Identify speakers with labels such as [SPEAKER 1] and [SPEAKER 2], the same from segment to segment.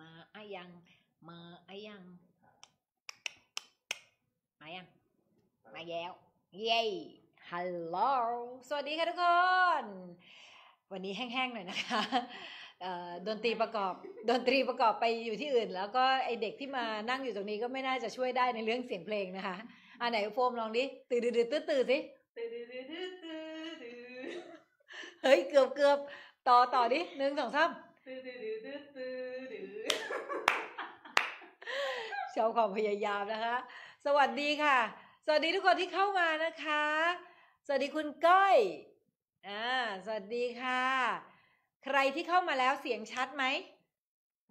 [SPEAKER 1] มาอายัง มาอายังมายัง มาแล้วเย้ฮัลโหลสวัสดีค่ะทุกคนวันนี้แห้งๆ หน่อยนะคะ ดนตรีประกอบดนตรีประกอบไปอยู่ที่อื่น แล้วก็ไอเด็กที่มานั่งอยู่ตรงนี้ก็ไม่น่าจะช่วยได้ในเรื่องเสียงเพลงนะคะอันไหนโฟมลองดิตื่นตื่นตื่นตื่นสิเฮ้ยเกือบเกือบต่อต่อดิหนึ่งสองสามเื้ออชความพยายามนะคะ สวัสดีค่ะ สวัสดีทุกคนที่เข้ามานะคะ สวัสดีคุณก้อยอ่าสวัสดีค่ะ ใครที่เข้ามาแล้วเสียงชัดไหม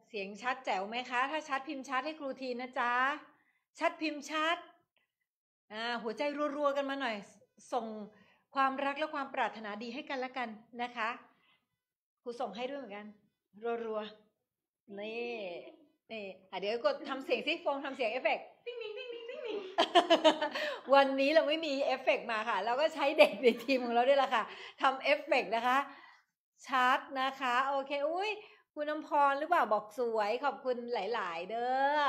[SPEAKER 1] เสียงชัดแจ๋วไหมคะ ถ้าชัดพิมพ์ชัดให้ครูทีนะจ๊ะชัดพิมพ์ชัดอ่าหัวใจรัวๆกันมาหน่อย ส่งความรักและความปรารถนาดีให้กันละกันนะคะครูส่งให้ด้วยเหมือนกันรัวๆ นี่ นี่อ่ะเดี๋ยวกดทำเสียงซิโฟมทำเสียงเอฟเฟกต์ติ๊งติ๊งติ๊งติ๊งติ๊งติ๊งวันนี้เราไม่มีเอฟเฟกต์มาค่ะ เราก็ใช้เด็กในทีมของเราด้วยละค่ะทำเอฟเฟกต์นะคะ ชาร์ตนะคะ โอเค อุ้ย คุณน้ำพรหรือเปล่าบอกสวย ขอบคุณหลายๆ เด้อ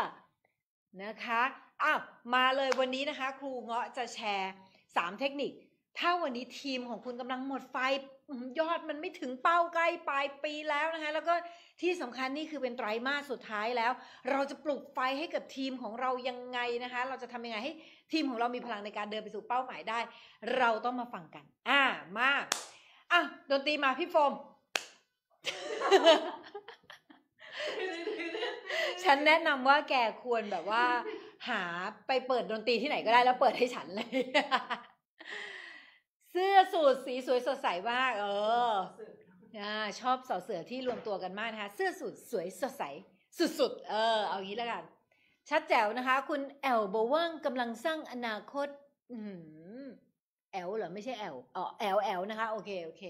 [SPEAKER 1] นะคะ อ้าว มาเลยวันนี้นะคะ ครูเงาะจะแชร์สามเทคนิคถ้าวันนี้ทีมของคุณกำลังหมดไฟยอดมันไม่ถึงเป้าใกล้ปลายปีแล้วนะคะ แล้วก็ที่สำคัญนี่คือเป็นไตรมาสสุดท้ายแล้ว เราจะปลุกไฟให้กับทีมของเรายังไงนะคะ เราจะทำยังไง ให้ทีมของเรามีพลังในการเดินไปสู่เป้าหมายได้ เราต้องมาฟังกัน อ่ามาอ่ะดนตรีมาพี่โฟม ฉันแนะนำว่าแกควรแบบว่า หาไปเปิดดนตรีที่ไหนก็ได้แล้วเปิดให้ฉันเลยสื้อสูทสีสวย สดใสมากเออชอบสอเสือ ที่รวมตัวกันมาก นะคะ เสื้อสูทสวยสดใส สุดๆเออ เอางี้แล้วกัน ชัดแจ๋วนะคะ คุณแอลโบว่างกำลังสร้างอนาคตแอลเหรอ ไม่ใช่แอลอ๋อแอล แอลนะคะโอเคโอเค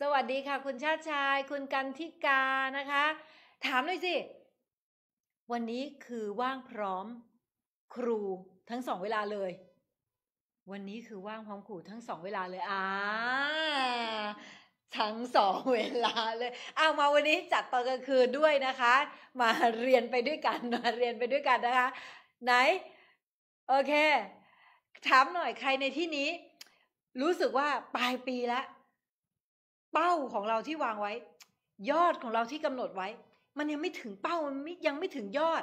[SPEAKER 1] สวัสดีค่ะ คุณชาติชายคุณกันทิกา นะคะ ถามเลยสิวันนี้คือว่างพร้อม ครูทั้งสองเวลาเลยวันนี้คือว่างพร้อมขู่ทั้งสองเวลาเลยอ่าทั้งสองเวลาเลยเอามาวันนี้จัดตอนกลางคืนด้วยนะคะ มาเรียนไปด้วยกันมาเรียนไปด้วยกันนะคะ ไหนโอเคถามหน่อยใครในที่นี้ รู้สึกว่าปลายปีละ เป้าของเราที่วางไว้ ยอดของเราที่กำหนดไว้ มันยังไม่ถึงเป้ามันยังไม่ถึงยอด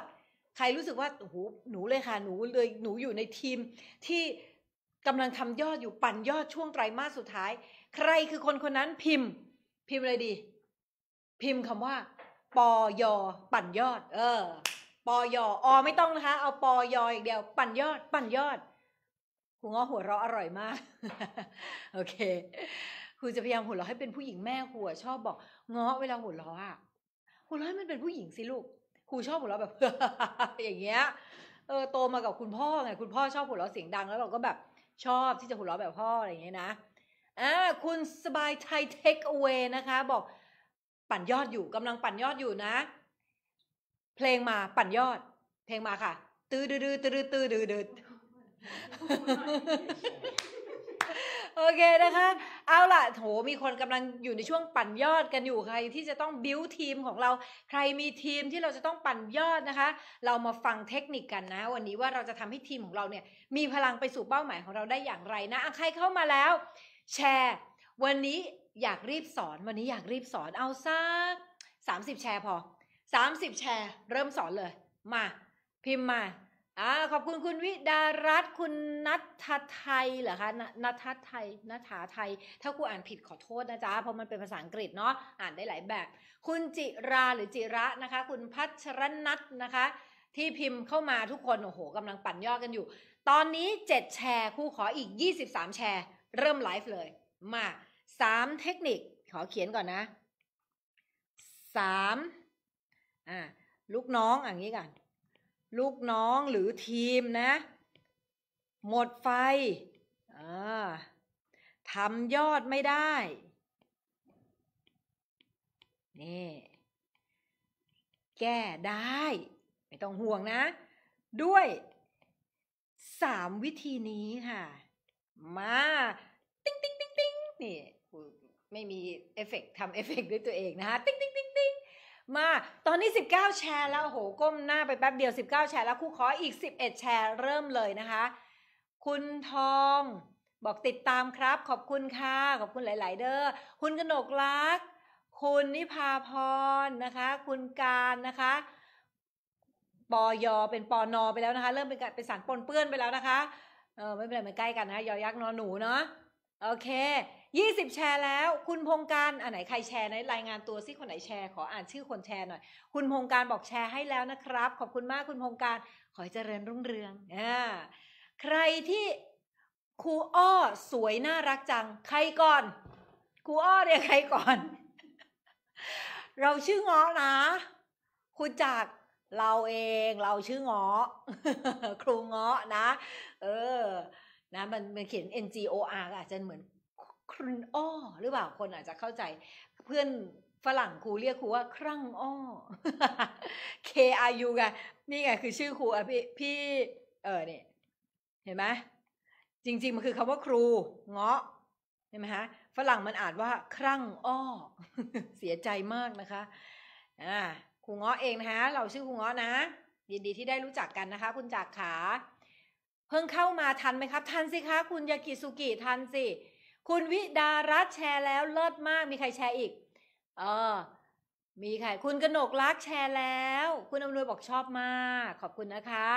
[SPEAKER 1] ใครรู้สึกว่าโอ้โหหนูเลยค่ะหนูเลยหนูอยู่ในทีมที่กำลังทำยอดอยู่ปั่นยอดช่วงไตรมาสสุดท้าย ใครคือคนคนนั้นพิมพ์ พิมพ์อะไรดี พิมพ์คำว่าปอยอปั่นยอด เออปอยออไม่ต้องนะคะเอาปอยออย่างเดียว ปั่นยอด ปั่นยอดคูณงอหัวเราะอร่อยมากโอเคคุณจะพยายามหัวเราะให้เป็นผู้หญิงแม่หัวชอบบอกงอเวลาหัวเราะอะหัวเราะให้มันเป็นผู้หญิงสิลูกครูชอบหัวเราะแบบอย่างเงี้ยเออโตมากับคุณพ่อไงคุณพ่อชอบหัวเราะเสียงดังแล้วเราก็แบบชอบที่จะหัวเราะแบบพ่อ อะไรอย่างเงี้ยนะ อ่า คุณสบายไทยเทคเอาไว้นะคะ บอกปั่นยอดอยู่กำลังปั่นยอดอยู่นะ เพลงมาปั่นยอดเพลงมาค่ะ ตื้อดื้อตื้อดื้อตื้อดื้อโอเคนะคะ เอาล่ะโห มีคนกำลังอยู่ในช่วงปั่นยอดกันอยู่ ใคร ที่จะต้องบิวทีมของเรา ใครมีทีมที่เราจะต้องปั่นยอดนะคะ เรามาฟังเทคนิคกันนะวันนี้ว่าเราจะทำให้ทีมของเราเนี่ย มีพลังไปสู่เป้าหมายของเราได้อย่างไรนะใครเข้ามาแล้ว แชร์ วันนี้อยากรีบสอน วันนี้อยากรีบสอน เอาซักิบแชร์พอ30แชร์ เริ่มสอนเลย มา พิมพ์มาอ่าขอบคุณคุณวิดารัตคุณนัทไทยเหรอคะนัทไทยนัทาไทย ถ้ากูอ่านผิดขอโทษนะจ๊ะเพราะมันเป็นภาษาอังกฤษเนาะอ่านได้หลายแบบ คุณจิราหรือจิระนะคะ คุณพัชรนัทนะคะ ที่พิมพ์เข้ามาทุกคนโอ้โหกำลังปั่นยอดกันอยู่ ตอนนี้ 7 แชร์คู่ขออีก 23 แชร์ เริ่มไลฟ์เลย มา 3 เทคนิคขอเขียนก่อนนะ3อ่าลูกน้องอย่างนี้ก่อนลูกน้องหรือทีมนะ หมดไฟทำยอดไม่ได้นี่แก้ได้ ไม่ต้องห่วงนะ ด้วยสามวิธีนี้ค่ะ มาติ๊งติ๊งติ๊งติ๊งนี่ ไม่มีเอฟเฟกทำเอฟเฟกด้วยตัวเองนะคะติ๊งติ๊งติ๊งติ๊งมาตอนนี้ 19แชร์ แล้วโหก้มหน้า ไปแป๊บเดียว 19แชร์แล้วคู่ขออีก 11แชร์ เริ่มเลยนะคะ คุณทองบอกติดตามครับ ขอบคุณค่ะขอบคุณหลาย ๆ เด้อคุณกนกลักษ์คุณนิพาพรนะคะ คุณการนะคะปอยอเป็นปอนอไปแล้วนะคะ เริ่มเป็นเป็นสารปนเปื้อนไปแล้วนะคะเออไม่เป็นไรมันใกล้กันนะยอยักษ์นอนหนูเนาะโอเค20แชร์แล้ว คุณพงการอันไหนใครแชร์ในรายงานตัวซิคนไหนแชร์ขออ่านชื่อคนแชร์หน่อยคุณพงการบอกแชร์ให้แล้วนะครับ ขอบคุณมากคุณพงการขอให้เจริญรุ่งเรืองอ่าใครที่ครูอ้อสวยน่ารักจังใครก่อน ครูอ้อเนี่ยใครก่อน เราชื่อเงาะนะ คุณจากเราเอง เราชื่อเงาะครูเงาะนะ เออ นะมันมันเขียน N G O R อาจจะเหมือนครึ่งอ้อหรือเปล่าคนอาจจะเข้าใจ เพื่อนฝรั่งครูเรียกครูว่า ครั่งอ้อ K R U ไงนี่ไงคือชื่อครูอ่ะพี่พี่ เออเนี่ยเห็นไหมจริงๆมันคือคำว่าครูเงาะเห็นไหมฮะฝรั่งมันอ่านว่าครั่งอ้อ เสียใจมากนะคะอ่าครูเงาะเองนะฮะเราชื่อครูเงาะนะ ยินดีที่ได้รู้จักกันนะคะ คุณจากขา เพิ่งเข้ามาทันไหมครับ ทันสิคะคุณยากิสุกิทันสิคุณวิดารัตแชร์แล้วเลิศมากมีใครแชร์อีก เออมีใครคุณกนกรักแชร์แล้ว คุณอำนวยบอกชอบมากขอบคุณนะคะ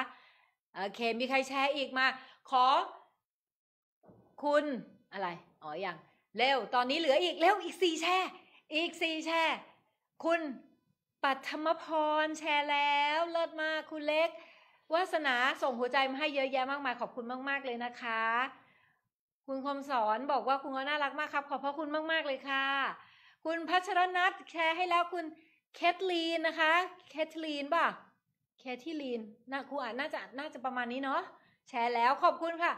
[SPEAKER 1] โอเค มีใครแชร์อีกมาขอ คุณอะไรอ๋ออย่างเร็วตอนนี้เหลืออีกเร็วอีกสี่แชร์อีกสี่แชร์คุณปัทมพรแชร์แล้ว เลิศมาก คุณเล็กวาสนาส่งหัวใจมาให้เยอะแยะมากมายขอบคุณมาก ๆเลยนะคะคุณคมสอนบอกว่าคุณก็น่ารักมากครับ ขอบพระคุณมากๆเลยค่ะ คุณพัชรนัทแชร์ให้แล้วคุณแคทลีนนะคะแคทลีนป่ะแคทลีนน่าครูอ่านน่าจะน่าจะประมาณนี้เนาะแชร์แล้วขอบคุณค่ะ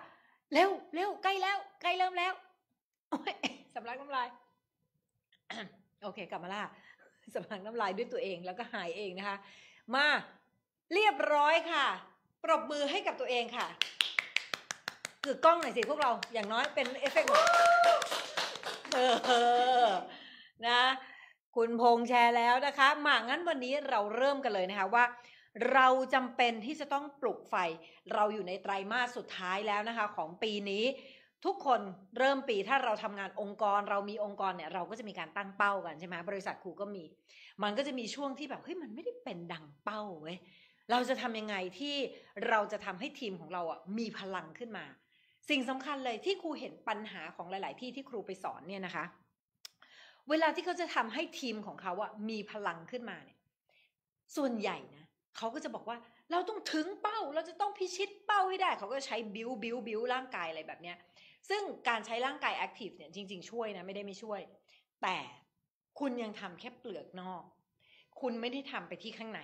[SPEAKER 1] เร็วเร็วใกล้แล้วใกล้เริ่มแล้วสำลักน้ำลายโอเคกลับมาล่ะสำลักน้ำลายด้วยตัวเองแล้วก็หายเองนะคะ มา เรียบร้อยค่ะปรบมือให้กับตัวเองค่ะกึกกล้องหน่อยสิพวกเราอย่างน้อยเป็นเอฟเฟกต์เออนะคุณพงษ์แชร์แล้วนะคะมางั้นวันนี้เราเริ่มกันเลยนะคะว่า เราจำเป็นที่จะต้องปลุกไฟ เราอยู่ในไตรมาสสุดท้ายแล้วนะคะ ของปีนี้ทุกคนเริ่มปีถ้าเราทำงานองค์กรเรามีองค์กรเนี่ย เราก็จะมีการตั้งเป้ากันใช่ไหมบริษัทครูก็มี มันก็จะมีช่วงที่แบบเฮ้ยมันไม่ได้เป็นดังเป้าเว้ยเราจะทำยังไงที่เราจะทำให้ทีมของเราอ่ะมีพลังขึ้นมาสิ่งสำคัญเลยที่ครูเห็นปัญหาของหลายๆที่ที่ครูไปสอนเนี่ยนะคะ เวลาที่เขาจะทำให้ทีมของเขาอะมีพลังขึ้นมาเนี่ย ส่วนใหญ่นะเขาก็จะบอกว่าเราต้องถึงเป้า เราจะต้องพิชิตเป้าให้ได้ เขาก็ใช้บิวบิวบิวร่างกายอะไรแบบเนี้ย ซึ่งการใช้ร่างกายแอคทีฟเนี่ยจริงๆช่วยนะไม่ได้ไม่ช่วย แต่คุณยังทำแค่เปลือกนอก คุณไม่ได้ทำไปที่ข้างใน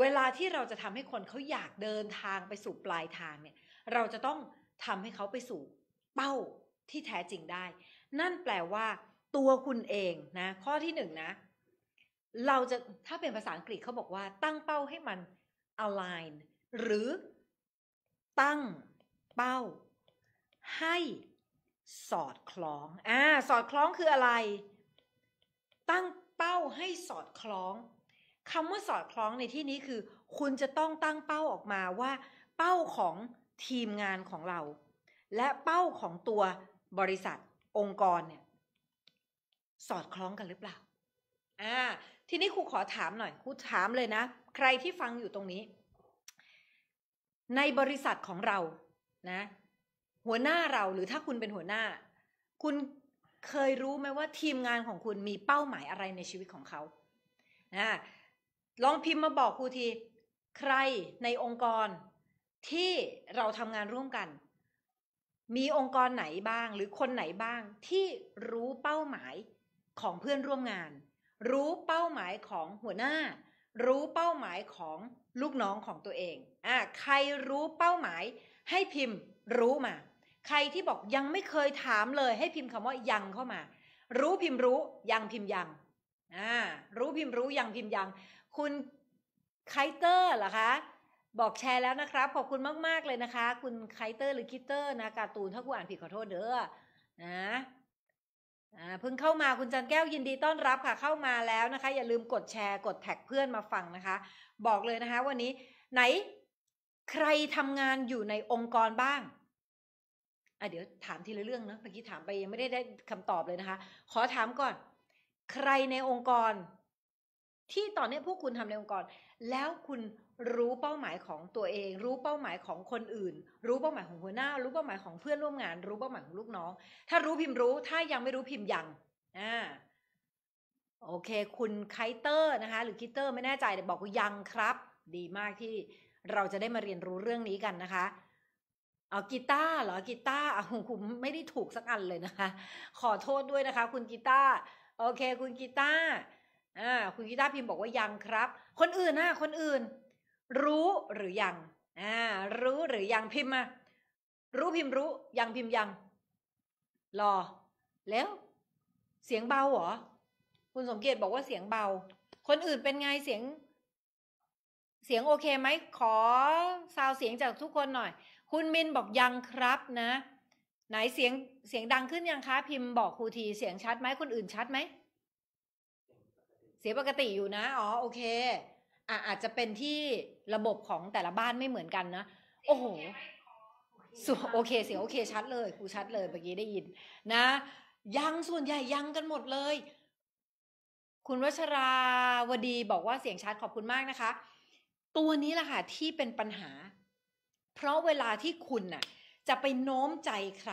[SPEAKER 1] เวลาที่เราจะทำให้คนเขาอยากเดินทางไปสู่ปลายทางเนี่ย เราจะต้องทำให้เขาไปสู่ เป้าที่แท้จริงได้ นั่นแปลว่า ตัวคุณเองนะ ข้อที่หนึ่งนะ เราจะถ้าเป็นภาษาอังกฤษเขาบอกว่า ตั้งเป้าให้มัน align หรือ ตั้งเป้า ให้ สอดคล้อง อ่าสอดคล้องคืออะไร ตั้งเป้าให้สอดคล้องคำว่าสอดคล้องในที่นี้คือ คุณจะต้องตั้งเป้าออกมาว่า เป้าของทีมงานของเรา และเป้าของตัวบริษัทองค์กร เนี่ย สอดคล้องกันหรือเปล่าอ่าทีนี้ครูขอถามหน่อยครูถามเลยนะใครที่ฟังอยู่ตรงนี้ ในบริษัทของเรานะ หัวหน้าเราหรือถ้าคุณเป็นหัวหน้า คุณเคยรู้ไหมว่าทีมงานของคุณมีเป้าหมายอะไรในชีวิตของเขานะลองพิมพ์มาบอกครูทีใครในองค์กรที่เราทำงานร่วมกัน มีองค์กรไหนบ้างหรือคนไหนบ้างที่รู้เป้าหมายของเพื่อนร่วมงาน รู้เป้าหมายของหัวหน้า รู้เป้าหมายของลูกน้องของตัวเองอ่ะใครรู้เป้าหมายให้พิมพ์รู้มา ใครที่บอกยังไม่เคยถามเลย ให้พิมพ์คำว่ายังเข้ามา รู้พิมพ์รู้ยังพิมพ์ยังอ่ารู้พิมพ์รู้ยังพิมพ์ยังคุณไคเตอร์เหรอคะบอกแชร์แล้วนะครับขอบคุณมากๆเลยนะคะ คุณไคเตอร์หรือคิตเตอร์นะการ์ตูน ถ้ากูอ่านผิดขอโทษเด้อนะเพิ่งเข้ามาคุณจันแก้วยินดีต้อนรับค่ะ เข้ามาแล้วนะคะ อย่าลืมกดแชร์กดแท็กเพื่อนมาฟังนะคะ บอกเลยนะคะ วันนี้ไหนใครทำงานอยู่ในองค์กรบ้างอ่เดี๋ยวถามทีละเรื่องนะเมื่อกี้ถามไปยังไม่ได้ได้คำตอบเลยนะคะ ขอถามก่อน ใครในองค์กร ที่ตอนนี้พวกคุณทำในองค์กรแล้วคุณรู้เป้าหมายของตัวเอง รู้เป้าหมายของคนอื่น รู้เป้าหมายของหัวหน้า รู้เป้าหมายของเพื่อนร่วมงาน รู้เป้าหมายของลูกน้องถ้ารู้พิมพ์รู้ถ้ายังไม่รู้พิมพ์ยังอ่าโอเค คุณไคเตอร์นะคะ หรือคิเตอร์ไม่แน่ใจแต่บอกว่ายังครับ ดีมากที่เราจะได้มาเรียนรู้เรื่องนี้กันนะคะ เอากีตาร์เหรอกีตาร์เอาคุณไม่ได้ถูกสักอันเลยนะคะ ขอโทษด้วยนะคะ คุณกีตาร์โอเค คุณกีตาร์อ่าคุณกีตาพิมพ์บอกว่ายังครับ คนอื่นนะคนอื่น รู้หรือยังอ่า รู้หรือยังพิมพ์มารู้พิมพ์รู้ยังพิมพ์ยัง รอ แล้วเสียงเบาเหรอคุณสมเกียรติบอกว่าเสียงเบา คนอื่นเป็นไงเสียง เสียงโอเคไหมขอซาวเสียงจากทุกคนหน่อย คุณมินบอกยังครับนะ ไหนเสียงเสียงดังขึ้นยังคะพิมพ์บอกครูทีเสียงชัดไหมคนอื่นชัดไหมเสียปกติอยู่นะ อ๋อ โอเค อ่ะอาจจะเป็นที่ระบบของแต่ละบ้านไม่เหมือนกันนะ โอ้โห สูวโอเค เสียง โอเค ชัดเลยครูชัดเลย เมื่อกี้ได้ยิน นะ ยัง ส่วนใหญ่ยังกันหมดเลย คุณวัชราวดีบอกว่าเสียงชัดขอบคุณมากนะคะ ตัวนี้แหละค่ะที่เป็นปัญหา เพราะเวลาที่คุณน่ะ จะไปโน้มใจใคร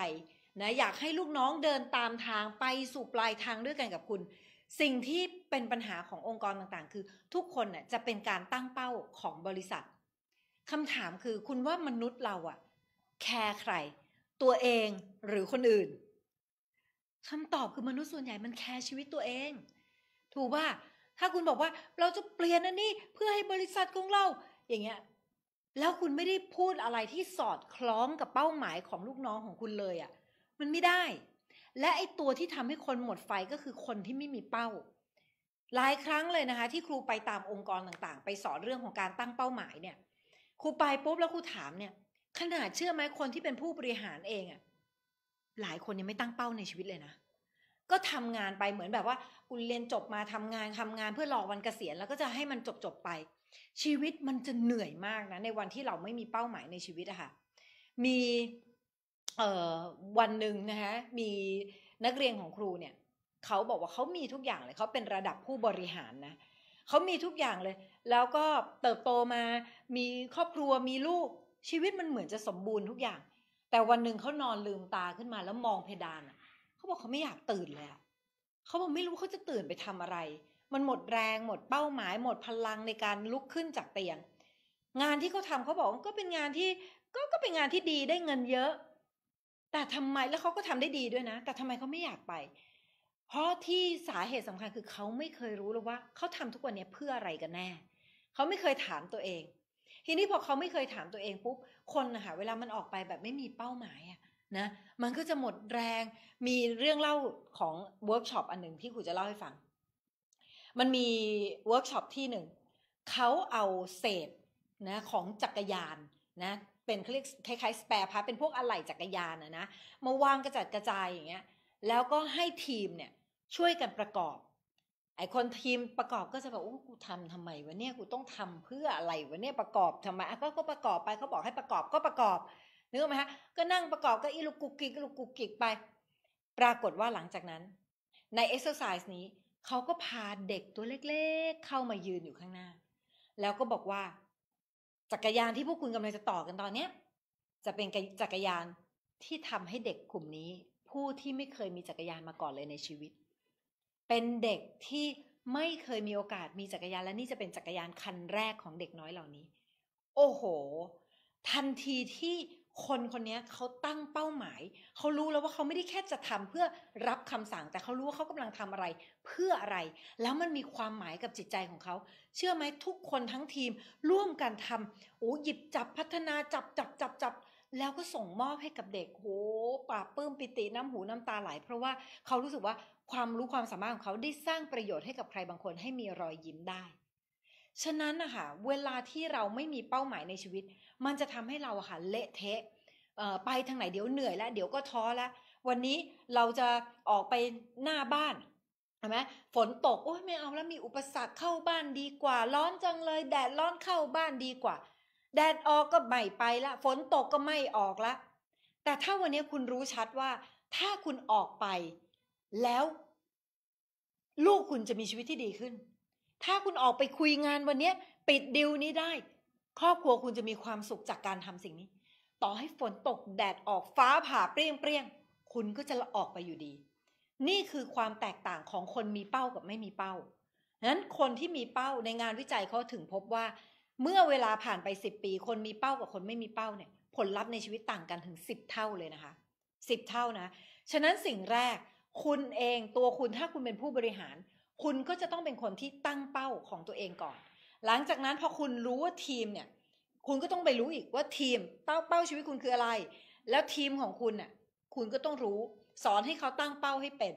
[SPEAKER 1] นะ อยากให้ลูกน้องเดินตามทางไปสู่ปลายทางด้วยกันกับคุณสิ่งที่เป็นปัญหาขององค์กรต่างๆ คือ ทุกคนน่ะจะเป็นการตั้งเป้าของบริษัท คำถามคือคุณว่ามนุษย์เราอะแคร์ใคร ตัวเองหรือคนอื่นคำตอบคือมนุษย์ส่วนใหญ่มันแคร์ชีวิตตัวเอง ถูกป่ะถ้าคุณบอกว่าเราจะเปลี่ยนอันนี้เพื่อให้บริษัทของเราอย่างเงี้ยแล้วคุณไม่ได้พูดอะไรที่สอดคล้องกับเป้าหมายของลูกน้องของคุณเลยอะ่ะ มันไม่ได้และไอตัวที่ทำให้คนหมดไฟก็คือคนที่ไม่มีเป้า หลายครั้งเลยนะคะ ที่ครูไปตามองค์กรต่างๆ ไปสอนเรื่องของการตั้งเป้าหมายเนี่ย ครูไปปุ๊บแล้วครูถามเนี่ย ขนาดเชื่อไหมคนที่เป็นผู้บริหารเองอะหลายคนยังไม่ตั้งเป้าในชีวิตเลยนะก็ทำงานไปเหมือนแบบว่าุณเรียนจบมาทำงาน ทำงานเพื่อรอวันเกษียณ แล้วก็จะให้มันจบจบไป ชีวิตมันจะเหนื่อยมากนะ ในวันที่เราไม่มีเป้าหมายในชีวิตอะค่ะ มีวันหนึ่งนะคะมีนักเรียนของครูเนี่ยเขาบอกว่าเขามีทุกอย่างเลยเขาเป็นระดับผู้บริหารนะเขามีทุกอย่างเลย แล้วก็เติบโตมา มีครอบครัวมีลูกชีวิตมันเหมือนจะสมบูรณ์ทุกอย่าง แต่วันหนึ่งเขานอนลืมตาขึ้นมาแล้วมองเพดานเขาบอกเขาไม่อยากตื่นเลยเขาบอกไม่รู้เขาจะตื่นไปทำอะไร มันหมดแรงหมดเป้าหมายหมดพลังในการลุกขึ้นจากเตียง งานที่เขาทาเขาบอกก็เป็นงานที่ก็ก็เป็นงานที่ดีได้เงินเยอะแต่ทำไมแล้วเขาก็ทำได้ดีด้วยนะแต่ทำไมเขาไม่อยากไป เพราะที่สาเหตุสำคัญคือเขาไม่เคยรู้เลยว่าเขาทำทุกวันนี้เพื่ออะไรกันแน่เขาไม่เคยถามตัวเอง ทีนี้พอเขาไม่เคยถามตัวเองปุ๊บคนนะคะเวลามันออกไปแบบไม่มีเป้าหมายอะนะมันก็จะหมดแรงมีเรื่องเล่าของเวิร์กช็อปอันหนึ่งที่ครูจะเล่าให้ฟัง มันมีเวิร์กช็อปที่หนึ่งเขาเอาเศษนะ ของจักรยานนะเป็นเขาเรียกคล้ายๆสแปร์พาร์ทเป็นพวกอะไหล่จักรยานอะนะมาวางกระจัดกระจายอย่างเงี้ยแล้วก็ให้ทีมเนี่ยช่วยกันประกอบ ไอคนทีมประกอบก็จะแบบโอ้กูทำทำไมวะเนี่ยกูต้องทำเพื่ออะไรวะเนี่ยประกอบทำไมอก็ก็ประกอบไปเขาบอกให้ประกอบก็ประกอบนึกไหมฮะก็นั่งประกอบก็อีลูกกุกกิกลูกกุกกิกไปปรากฏว่าหลังจากนั้น ในเอ็กซ์ไซส์นี้เขาก็พาเด็กตัวเล็ก ๆ เข้ามายืนอยู่ข้างหน้า แล้วก็บอกว่าจักรยานที่พวกคุณกำลังจะต่อกันตอนเนี้ย จะเป็นจักรยานที่ทำให้เด็กกลุ่มนี้ ผู้ที่ไม่เคยมีจักรยานมาก่อนเลยในชีวิต เป็นเด็กที่ไม่เคยมีโอกาสมีจักรยานและนี่จะเป็นจักรยานคันแรกของเด็กน้อยเหล่านี้ โอ้โห ทันทีที่คนคนนี้เขาตั้งเป้าหมาย เขารู้แล้วว่าเขาไม่ได้แค่จะทำเพื่อรับคำสั่ง แต่เขารู้ว่าเขากำลังทำอะไร เพื่ออะไร แล้วมันมีความหมายกับจิตใจของเขาเชื่อไหมทุกคนทั้งทีมร่วมกันทำโอ้หยิบจับพัฒนาจับจับจับจับ แล้วก็ส่งมอบให้กับเด็กโอ้ป่าปื้มปิติน้ำหูน้ำตาไหลเพราะว่าเขารู้สึกว่าความรู้ความสามารถของเขาได้สร้างประโยชน์ให้กับใครบางคนให้มีรอยยิ้มได้ฉะนั้นนะคะเวลาที่เราไม่มีเป้าหมายในชีวิต มันจะทำให้เราอะค่ะเละเทะไปทางไหนเดี๋ยวเหนื่อยแล้วเดี๋ยวก็ท้อแล้ววันนี้เราจะออกไปหน้าบ้านใช่ไหมฝนตกโอ้ยไม่เอาแล้วมีอุปสรรคเข้าบ้านดีกว่า ร้อนจังเลย แดดร้อนเข้าบ้านดีกว่า แดดออกก็ไม่ไปละ ฝนตกก็ไม่ออกละแต่ถ้าวันนี้คุณรู้ชัดว่าถ้าคุณออกไปแล้ว ลูกคุณจะมีชีวิตที่ดีขึ้นถ้าคุณออกไปคุยงานวันนี้ปิดดิวนี้ได้ ครอบครัวคุณจะมีความสุขจากการทำสิ่งนี้ ต่อให้ฝนตกแดดออกฟ้าผ่าเปรี้ยงๆ คุณก็จะออกไปอยู่ดี นี่คือความแตกต่างของคนมีเป้ากับไม่มีเป้านั้นคนที่มีเป้าในงานวิจัยเขาถึงพบว่า เมื่อเวลาผ่านไป 10 ปี คนมีเป้ากับคนไม่มีเป้าเนี่ย ผลลัพธ์ในชีวิตต่างกันถึง10เท่าเลยนะคะ10เท่านะ ฉะนั้นสิ่งแรก คุณเองตัวคุณถ้าคุณเป็นผู้บริหารคุณก็จะต้องเป็นคนที่ตั้งเป้าของตัวเองก่อน หลังจากนั้นพอคุณรู้ว่าทีมเนี่ย คุณก็ต้องไปรู้อีกว่าทีม เป้าเป้าชีวิตคุณคืออะไร แล้วทีมของคุณน่ะคุณก็ต้องรู้สอนให้เขาตั้งเป้าให้เป็น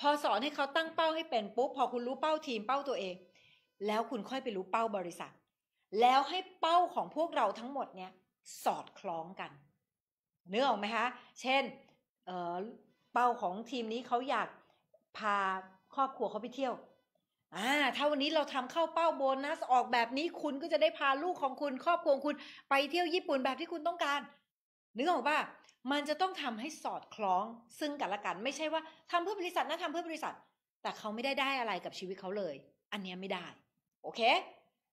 [SPEAKER 1] พอสอนให้เขาตั้งเป้าให้เป็นปุ๊บ พอคุณรู้เป้าทีมเป้าตัวเอง แล้วคุณค่อยไปรู้เป้าบริษัท แล้วให้เป้าของพวกเราทั้งหมดเนี่ยสอดคล้องกัน เนื้อออกไหมคะ เช่นเเป้าของทีมนี้เขาอยากพาครอบครัวเขาไปเที่ยว อ่า ถ้าวันนี้เราทำเข้าเป้าโบนัส ออกแบบนี้คุณก็จะได้พาลูกของคุณครอบครัวคุณไปเที่ยวญี่ปุ่นแบบที่คุณต้องการนึกออกป่ะมันจะต้องทำให้สอดคล้อง ซึ่งกันและกันไม่ใช่ว่า ทำเพื่อบริษัทนะทำเพื่อบริษัท แต่เขาไม่ได้ได้อะไรกับชีวิตเขาเลย อันนี้ไม่ได้ โอเค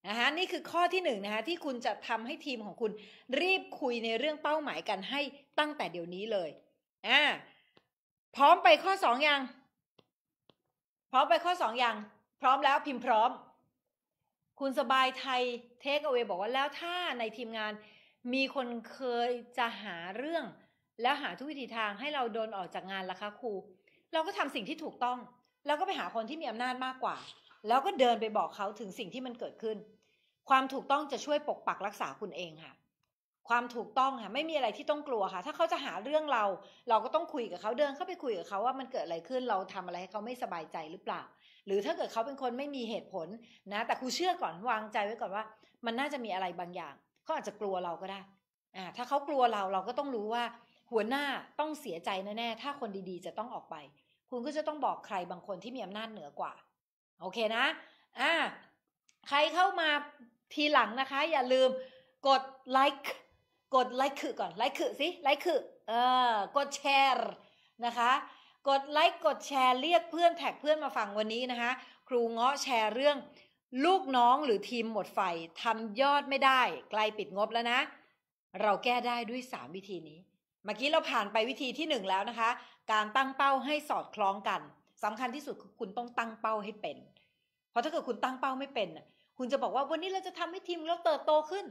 [SPEAKER 1] นะคะนี่คือข้อที่1นนะคะที่คุณจะทำให้ทีมของคุณ รีบคุยในเรื่องเป้าหมายกันให้ตั้งแต่เดี๋ยวนี้เลย อ่า พร้อมไปข้อ2อยังพร้อมไปข้อสองอย่างพร้อมแล้วพิมพ์พร้อม คุณสบายไทยเทคเอาไว้บอกว่า แล้วถ้าในทีมงานมีคนเคยจะหาเรื่อง แล้วหาทุกวิธีทางให้เราโดนออกจากงานล่ะคะครู เราก็ทำสิ่งที่ถูกต้องเราก็ไปหาคนที่มีอำนาจมากกว่า แล้วก็เดินไปบอกเขาถึงสิ่งที่มันเกิดขึ้น ความถูกต้องจะช่วยปกปักรักษาคุณเองค่ะความถูกต้องค่ะ ไม่มีอะไรที่ต้องกลัวค่ะ ถ้าเขาจะหาเรื่องเรา เราก็ต้องคุยกับเขา เดินเข้าไปคุยกับเขาว่ามันเกิดอะไรขึ้นเราทำอะไรให้เขาไม่สบายใจหรือเปล่า หรือถ้าเกิดเขาเป็นคนไม่มีเหตุผลนะแต่ครูเชื่อก่อนวางใจไว้ก่อนว่า มันน่าจะมีอะไรบางอย่างเขาอาจจะกลัวเราก็ได้ อ่าถ้าเขากลัวเราเราก็ต้องรู้ว่า หัวหน้าต้องเสียใจแน่ๆถ้าคนดีๆจะต้องออกไป คุณก็จะต้องบอกใครบางคนที่มีอำนาจเหนือกว่า โอเคนะอ่าใครเข้ามาทีหลังนะคะ อย่าลืมกดไลค์กดไลค์คือก่อนไลค์คือสิไลค์คือเออกดแชร์นะคะ กดไลค์กดแชร์เรียกเพื่อนแท็กเพื่อนมาฟังวันนี้นะคะ ครูเงาะแชร์เรื่องลูกน้องหรือทีมหมดไฟทำยอดไม่ได้ ใกล้ปิดงบแล้วนะ เราแก้ได้ด้วย 3 วิธีนี้ เมื่อกี้เราผ่านไปวิธีที่1แล้วนะคะการตั้งเป้าให้สอดคล้องกันสำคัญที่สุดคือคุณต้องตั้งเป้าให้เป็นเพราะถ้าเกิดคุณตั้งเป้าไม่เป็นคุณจะบอกว่าวันนี้เราจะทำให้ทีมเราเติบโตขึ้น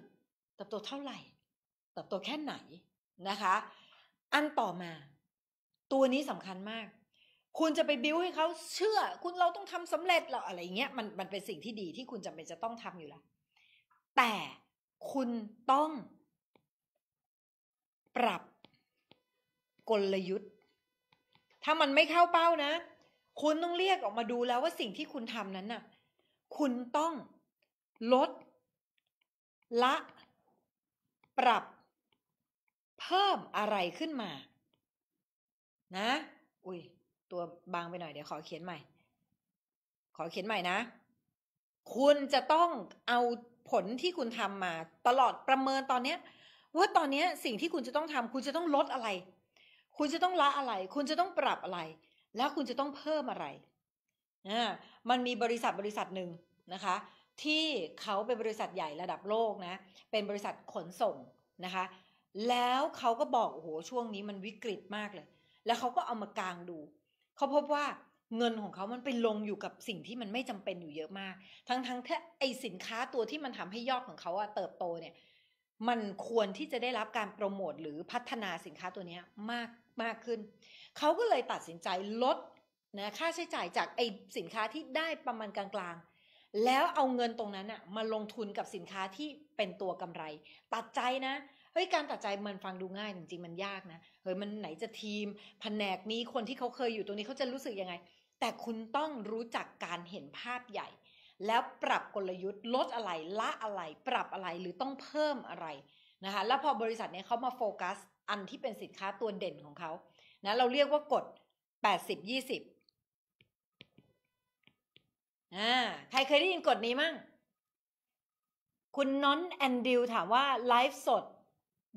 [SPEAKER 1] เติบโตเท่าไหร่เติบโตแค่ไหนนะคะ อันต่อมา ตัวนี้สำคัญมาก คุณจะไปบิ้วให้เขา เชื่อ คุณเราต้องทำสำเร็จเราอะไรเงี้ย มันมันเป็นสิ่งที่ดีที่คุณจำเป็นจะต้องทำอยู่แล้ว แต่คุณต้อง ปรับกลยุทธ์ ถ้ามันไม่เข้าเป้านะ คุณต้องเรียกออกมาดูแล้วว่าสิ่งที่คุณทำนั้นน่ะ คุณต้องลด ละ ปรับเพิ่มอะไรขึ้นมา นะ อุ้ย ตัวบางไปหน่อย เดี๋ยว ขอเขียนใหม่ ขอเขียนใหม่นะ คุณจะต้องเอาผลที่คุณทำมา ตลอดประเมินตอนนี้ว่าตอนนี้สิ่งที่คุณจะต้องทำคุณจะต้องลดอะไร คุณจะต้องละอะไร คุณจะต้องปรับอะไร แล้วคุณจะต้องเพิ่มอะไรอ่ามันมีบริษัทบริษัทหนึ่งนะคะ ที่เขาเป็นบริษัทใหญ่ระดับโลกนะ เป็นบริษัทขนส่งนะคะแล้วเขาก็บอกโอ้โหช่วงนี้มันวิกฤตมากเลย แล้วเขาก็เอามากางดู เขาพบว่าเงินของเขามันไปลงอยู่กับสิ่งที่มันไม่จำเป็นอยู่เยอะมาก ทั้งๆทคี่ไอสินค้าตัวที่มันทำให้ยอดของเขาอะเติบโตเนี่ย มันควรที่จะได้รับการโปรโมทหรือพัฒนาสินค้าตัวนี้มากมากขึ้น เขาก็เลยตัดสินใจลดนะค่าใช้จ่ายจากไอสินค้าที่ได้ประมาณกลางๆ แล้วเอาเงินตรงนั้นอะมาลงทุนกับสินค้าที่เป็นตัวกำไร ตัดใจนะเฮ้ย การตัดใจมันฟังดูง่ายจริงๆมันยากนะเฮ้ย มันไหนจะทีม แผนกนี้คนที่เขาเคยอยู่ตรงนี้เขาจะรู้สึกยังไง แต่คุณต้องรู้จักการเห็นภาพใหญ่ แล้วปรับกลยุทธ์ลดอะไรละอะไร ปรับอะไรหรือต้องเพิ่มอะไรนะคะ แล้วพอบริษัทเนี้ยเขามาโฟกัส อันที่เป็นสินค้าตัวเด่นของเขานะ เราเรียกว่ากฎ 80 20อ่าใครเคยได้ยินกฎนี้มั้งคุณน้นแอนดิวถามว่าไลฟ์สด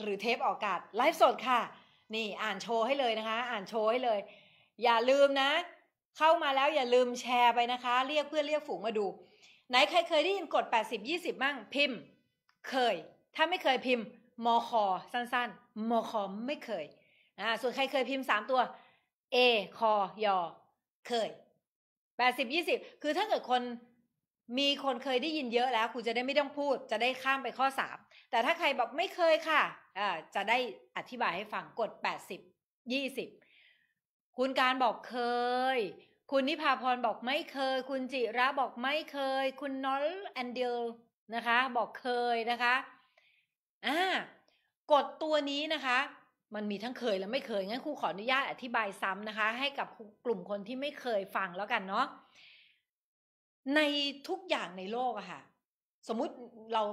[SPEAKER 1] หรือเทปออกอากาศไลฟ์สดค่ะ นี่อ่านโชว์ให้เลยนะคะ อ่านโชว์ให้เลย อย่าลืมนะ เข้ามาแล้วอย่าลืมแชร์ไปนะคะ เรียกเพื่อนเรียกฝูงมาดู ไหนใครเคยได้ยินกด 80 20บั่งพิมพ์ เคย ถ้าไม่เคยพิมพ์ ม ค สั้นๆมอคอไม่เคยอ่าส่วนใครเคยพิมพ์ 3 ตัว A คอยอเคย80 20 คือถ้าเกิดคนมีคนเคยได้ยินเยอะแล้วคุณจะได้ไม่ต้องพูดจะได้ข้ามไปข้อ3แต่ถ้าใครบอกไม่เคยค่ะะจะได้อธิบายให้ฟังกด80 20คุณการบอกเคย คุณนิพาพรบอกไม่เคย คุณจิระบอกไม่เคย คุณนอลแอนเดลนะคะบอกเคยนะคะอ่ากดตัวนี้นะคะ มันมีทั้งเคยและไม่เคยงั้นครูขออนุญาตอธิบายซ้ำนะคะ ให้กับกลุ่มคนที่ไม่เคยฟังแล้วกันเนาะในทุกอย่างในโลกอะค่ะ สมมุติเรา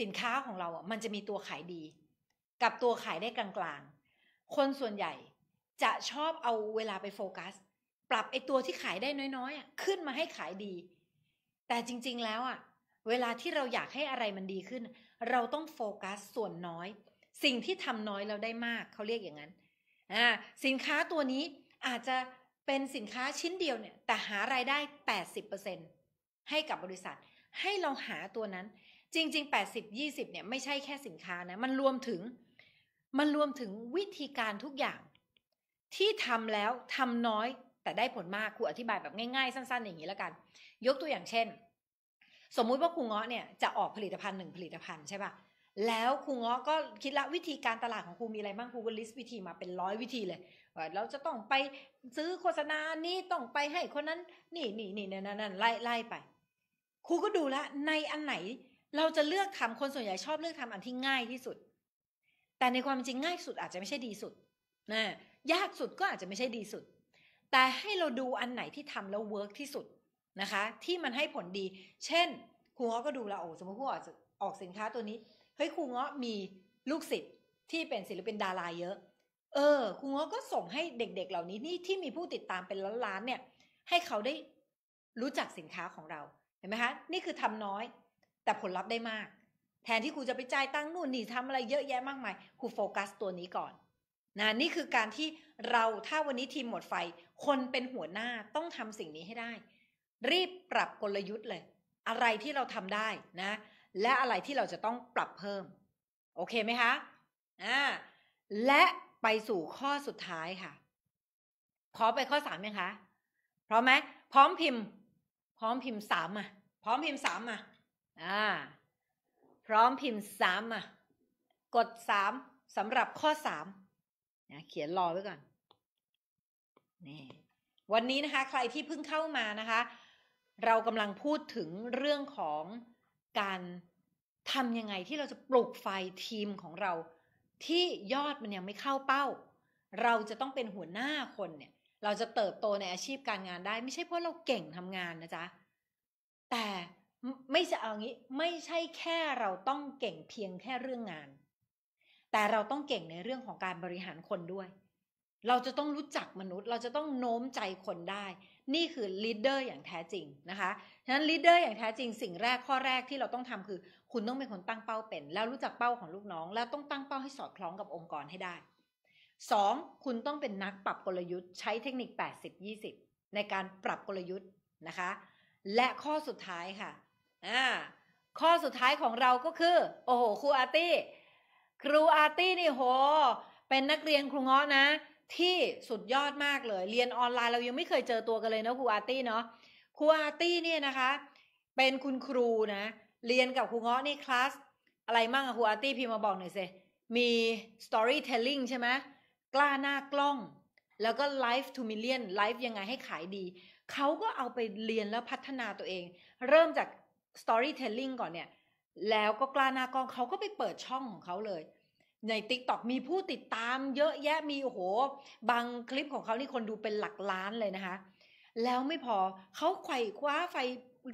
[SPEAKER 1] สินค้าของเราอะมันจะมีตัวขายดี กับตัวขายได้กลางๆคนส่วนใหญ่จะชอบเอาเวลาไปโฟกัส ปรับไอตัวที่ขายได้น้อยๆขึ้นมาให้ขายดี แต่จริง ๆแล้วอะเวลาที่เราอยากให้อะไรมันดีขึ้น เราต้องโฟกัสส่วนน้อย สิ่งที่ทำน้อยเราได้มากเขาเรียกอย่างนั้นอ่าสินค้าตัวนี้อาจจะเป็นสินค้าชิ้นเดียวเนี่ย แต่หารายได้ 80%ให้กับบริษัท ให้เราหาตัวนั้นจริงๆ 80 20เนี่ยไม่ใช่แค่สินค้านะมันรวมถึงมันรวมถึงวิธีการทุกอย่างที่ทำแล้วทำน้อย แต่ได้ผลมากครูอธิบายแบบง่ายๆ สั้นๆ อย่างนี้แล้วกัน ยกตัวอย่างเช่น สมมุติว่าครูเงาะเนี่ยจะออกผลิตภัณฑ์หนึ่งผลิตภัณฑ์ใช่ปะ่ะแล้วครูง้อก็คิดละวิธีการตลาดของครูมีอะไรบ้างครูก็ลิสต์วิธีมาเป็นร้อยวิธีเลยเราจะต้องไปซื้อโฆษณานี้ต้องไปให้คนนั้นนี่นี่นี่นั่นนั่นไล่ไล่ไป ครูก็ดูละ ในอันไหนเราจะเลือกทำคนส่วนใหญ่ชอบเลือกทำอันที่ง่ายที่สุด แต่ในความจริงง่ายสุดอาจจะไม่ใช่ดีสุดนะยากสุดก็อาจจะไม่ใช่ดีสุด แต่ให้เราดูอันไหนที่ทำแล้วเวิร์กที่สุดนะคะ ที่มันให้ผลดี เช่น ครูก็ดูละโอ้สมมติครูออกสินค้าตัวนี้เฮ้ยครูเงาะมีลูกศิษย์ที่เป็นศิลปินดาราเยอะ เออครูเงาะก็ส่งให้เด็ก ๆเหล่านี้นี่ที่มีผู้ติดตามเป็นล้านๆเนี่ย ให้เขาได้รู้จักสินค้าของเราเห็นไหมคะนี่คือทำน้อย แต่ผลลัพธ์ได้มาก แทนที่ครูจะไปจ่ายตั้งนู่นนี่ทำอะไรเยอะแยะมากมายครูโฟกัสตัวนี้ก่อน นะนี่คือการที่เราถ้าวันนี้ทีมหมดไฟ คนเป็นหัวหน้าต้องทำสิ่งนี้ให้ได้ รีบปรับกลยุทธ์เลย อะไรที่เราทำได้นะและอะไรที่เราจะต้องปรับเพิ่ม โอเคไหมคะอ่าและไปสู่ข้อสุดท้ายค่ะพร้อมไปข้อสามไหมคะพร้อมไหม พร้อมพิมพ์ พร้อมพิมพ์สามอ่ะพร้อมพิมพ์สามอ่ะอ่า พร้อมพิมพ์สามอ่ะกดสามสำหรับข้อสามนะเขียนรอไว้ก่อนนี่วันนี้นะคะ ใครที่เพิ่งเข้ามานะคะ เรากำลังพูดถึงเรื่องของการทำยังไงที่เราจะปลุกไฟทีมของเราที่ยอดมันยังไม่เข้าเป้า เราจะต้องเป็นหัวหน้าคนเนี่ย เราจะเติบโตในอาชีพการงานได้ไม่ใช่เพราะเราเก่งทำงานนะจ๊ะแต่ไม่จะเอางี้ไม่ใช่แค่เราต้องเก่งเพียงแค่เรื่องงาน แต่เราต้องเก่งในเรื่องของการบริหารคนด้วย เราจะต้องรู้จักมนุษย์ เราจะต้องโน้มใจคนได้นี่คือลีดเดอร์อย่างแท้จริงนะคะ ฉะนั้นลีดเดอร์อย่างแท้จริงสิ่งแรกข้อแรกที่เราต้องทำคือ คุณต้องเป็นคนตั้งเป้าเป็น แล้วรู้จักเป้าของลูกน้อง แล้วต้องตั้งเป้าให้สอดคล้องกับองค์กรให้ได้ 2. คุณต้องเป็นนักปรับกลยุทธ์ใช้เทคนิค 80-20 ในการปรับกลยุทธ์นะคะ และข้อสุดท้ายค่ะอ่าข้อสุดท้ายของเราก็คือโอ้โหครูอาร์ตี้ครูอาร์ตี้นี่โห เป็นนักเรียนครูเงาะนะที่สุดยอดมากเลย เรียนออนไลน์เรายังไม่เคยเจอตัวกันเลยนะครูอาร์ตี้เนาะครูอาร์ตี้เนี่ยนะคะ เป็นคุณครูนะ เรียนกับครูเงาะนี่คลาสอะไรมั่งอะครูอาร์ตี้พี่มาบอกหน่อยสิมี storytelling ใช่ไหมกล้าหน้ากล้อง แล้วก็ live to million live ยังไงให้ขายดีเขาก็เอาไปเรียนแล้วพัฒนาตัวเอง เริ่มจาก storytelling ก่อนเนี่ยแล้วก็กล้าหน้ากล้องเขาก็ไปเปิดช่องของเขาเลยใน t ิ k t o k มีผู้ติดตามเยอะแยะมีโอ้โหบางคลิปของเขานี่คนดูเป็นหลักล้านเลยนะคะ แล้วไม่พอเขาไขว่คว้าไฟ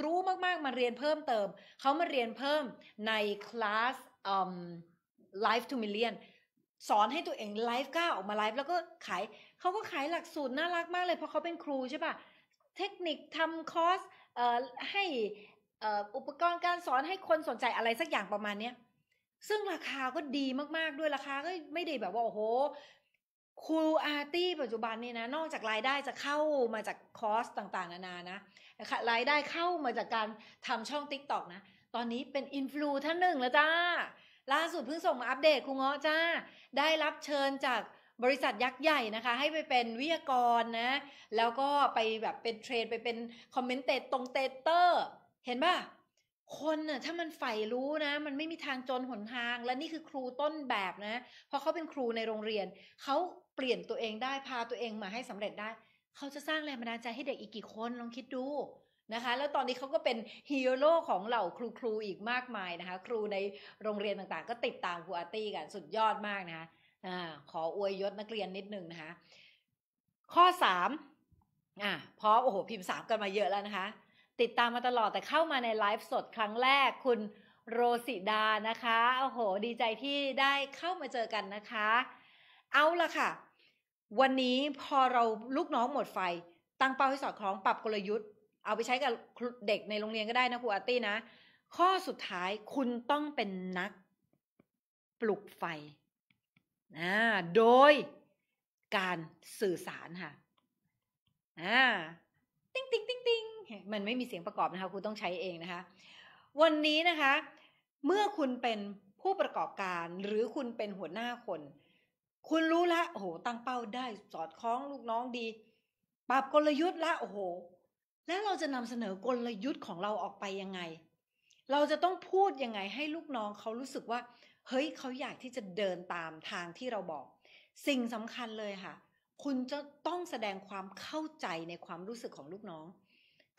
[SPEAKER 1] รู้มากๆ มาเรียนเพิ่มเติม เขามาเรียนเพิ่มในคลาส Life to Million สอนให้ตัวเองไลฟ์กล้าออกมาไลฟ์แล้วก็ขายเขาก็ขายหลักสูตร น่ารักมากเลยเพราะเขาเป็นครูใช่ปะเทคนิคทำคอร์สให้อุปกรณ์การสอนให้คนสนใจอะไรสักอย่างประมาณเนี้ยซึ่งราคาก็ดีมากๆด้วยราคาก็ไม่ได้แบบว่าโอ้โหครูอาร์ตี้ปัจจุบันนี่นะ นอกจากรายได้จะเข้ามาจากคอสต่างๆ นานานะ รายได้เข้ามาจากการทำช่องติต็ o k นะ ตอนนี้เป็น อินฟลูท่านหนึ่งแล้วจ้า ล่าสุดเพิ่งส่งมาอัปเดตครูเงาะจ้า ได้รับเชิญจากบริษัทยักษ์ใหญ่นะคะ ให้ไปเป็นวิทยากรนะ แล้วก็ไปแบบเป็นเทรดไปเป็นคอมเมนเตตตรงเตเตอร์เห็นปะคนน่ะถ้ามันใฝ่รู้นะมันไม่มีทางจนหนทาง และนี่คือครูต้นแบบนะเพราะเขาเป็นครูในโรงเรียน เขาเปลี่ยนตัวเองได้พาตัวเองมาให้สำเร็จได้ เขาจะสร้างแรงบันดาลใจให้เด็กอีกกี่คนลองคิดดูนะคะ แล้วตอนนี้เขาก็เป็นฮีโร่ของเหล่าครูครูอีกมากมายนะคะครูในโรงเรียนต่างๆ ก็ติดตามครูอาร์ตี้กันสุดยอดมากนะคะอขออวยยศนักเรียนนิดนึงนะคะข้อสามอ่ะพอโอ้โหพิมพ์สามกันมาเยอะแล้วนะคะติดตามมาตลอดแต่เข้ามาในไลฟ์สดครั้งแรกคุณโรสิดานะคะโอ้โห ดีใจที่ได้เข้ามาเจอกันนะคะ เอาละค่ะ วันนี้พอเราลูกน้องหมดไฟ ตั้งเป้าให้สอดคล้องปรับกลยุทธ์ เอาไปใช้กับเด็กในโรงเรียนก็ได้นะครูอาร์ตี้นะ ข้อสุดท้ายคุณต้องเป็นนักปลุกไฟนะโดยการสื่อสารค่ะอ่าติ้งติ้งติ้งติ้งมันไม่มีเสียงประกอบนะคะคุณต้องใช้เองนะคะ วันนี้นะคะ เมื่อคุณเป็นผู้ประกอบการหรือคุณเป็นหัวหน้าคน คุณรู้ละโอ้โหตั้งเป้าได้สอดคล้องลูกน้องดี ปรับกลยุทธ์ละโอ้โห แล้วเราจะนำเสนอกลยุทธ์ของเราออกไปยังไง เราจะต้องพูดยังไงให้ลูกน้องเขารู้สึกว่า เฮ้ยเขาอยากที่จะเดินตามทางที่เราบอก สิ่งสำคัญเลยค่ะคุณจะต้องแสดงความเข้าใจในความรู้สึกของลูกน้อง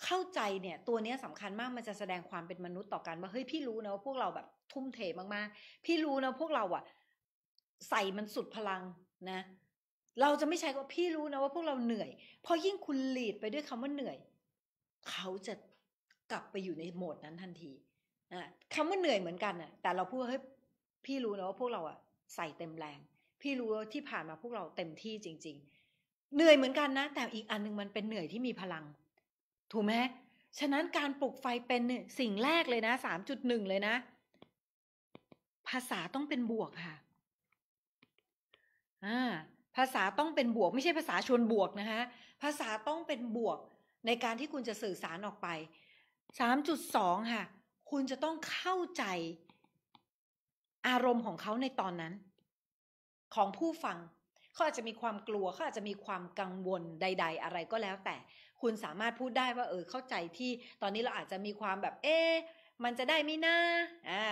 [SPEAKER 1] เข้าใจเนี่ย ตัวเนี้ยสำคัญมากมันจะแสดงความเป็นมนุษย์ต่อกันว่าเฮ้ย พี่รู้นะว่าพวกเราแบบทุ่มเทมากๆ พี่รู้นะพวกเราอะใส่มันสุดพลังนะ เราจะไม่ใช่ว่าพี่รู้นะว่า พวกเราเหนื่อย พอยิ่งคุณหลีดไปด้วยคำว่าเหนื่อย เขาจะกลับไปอยู่ในโหมดนั้นทันทีนะคำว่าเหนื่อยเหมือนกันน่ะ แต่เราพูดว่าเฮ้ยพี่รู้นะว่าพวกเราอะใส่เต็มแรงพี่รู้ที่ผ่านมาพวกเราเต็มที่จริง ๆเหนื่อยเหมือนกันนะแต่อีกอันหนึ่งมันเป็นเหนื่อยที่มีพลัง ถูกไหมฉะนั้นการปลุกไฟเป็นสิ่งแรกเลยนะสามจุดหนึ่งเลยนะ ภาษาต้องเป็นบวกค่ะอ่าภาษาต้องเป็นบวก ไม่ใช่ภาษาชวนบวกนะคะภาษาต้องเป็นบวกในการที่คุณจะสื่อสารออกไปสามจุดสองค่ะ คุณจะต้องเข้าใจอารมณ์ของเขาในตอนนั้น ของผู้ฟังเขาอาจจะมีความกลัวเขาอาจจะมีความกังวลใดๆ อะไรก็แล้วแต่คุณสามารถพูดได้ว่าเออเข้าใจที่ตอนนี้เราอาจจะมีความแบบเอ๊มันจะได้ไม่น่าอ่า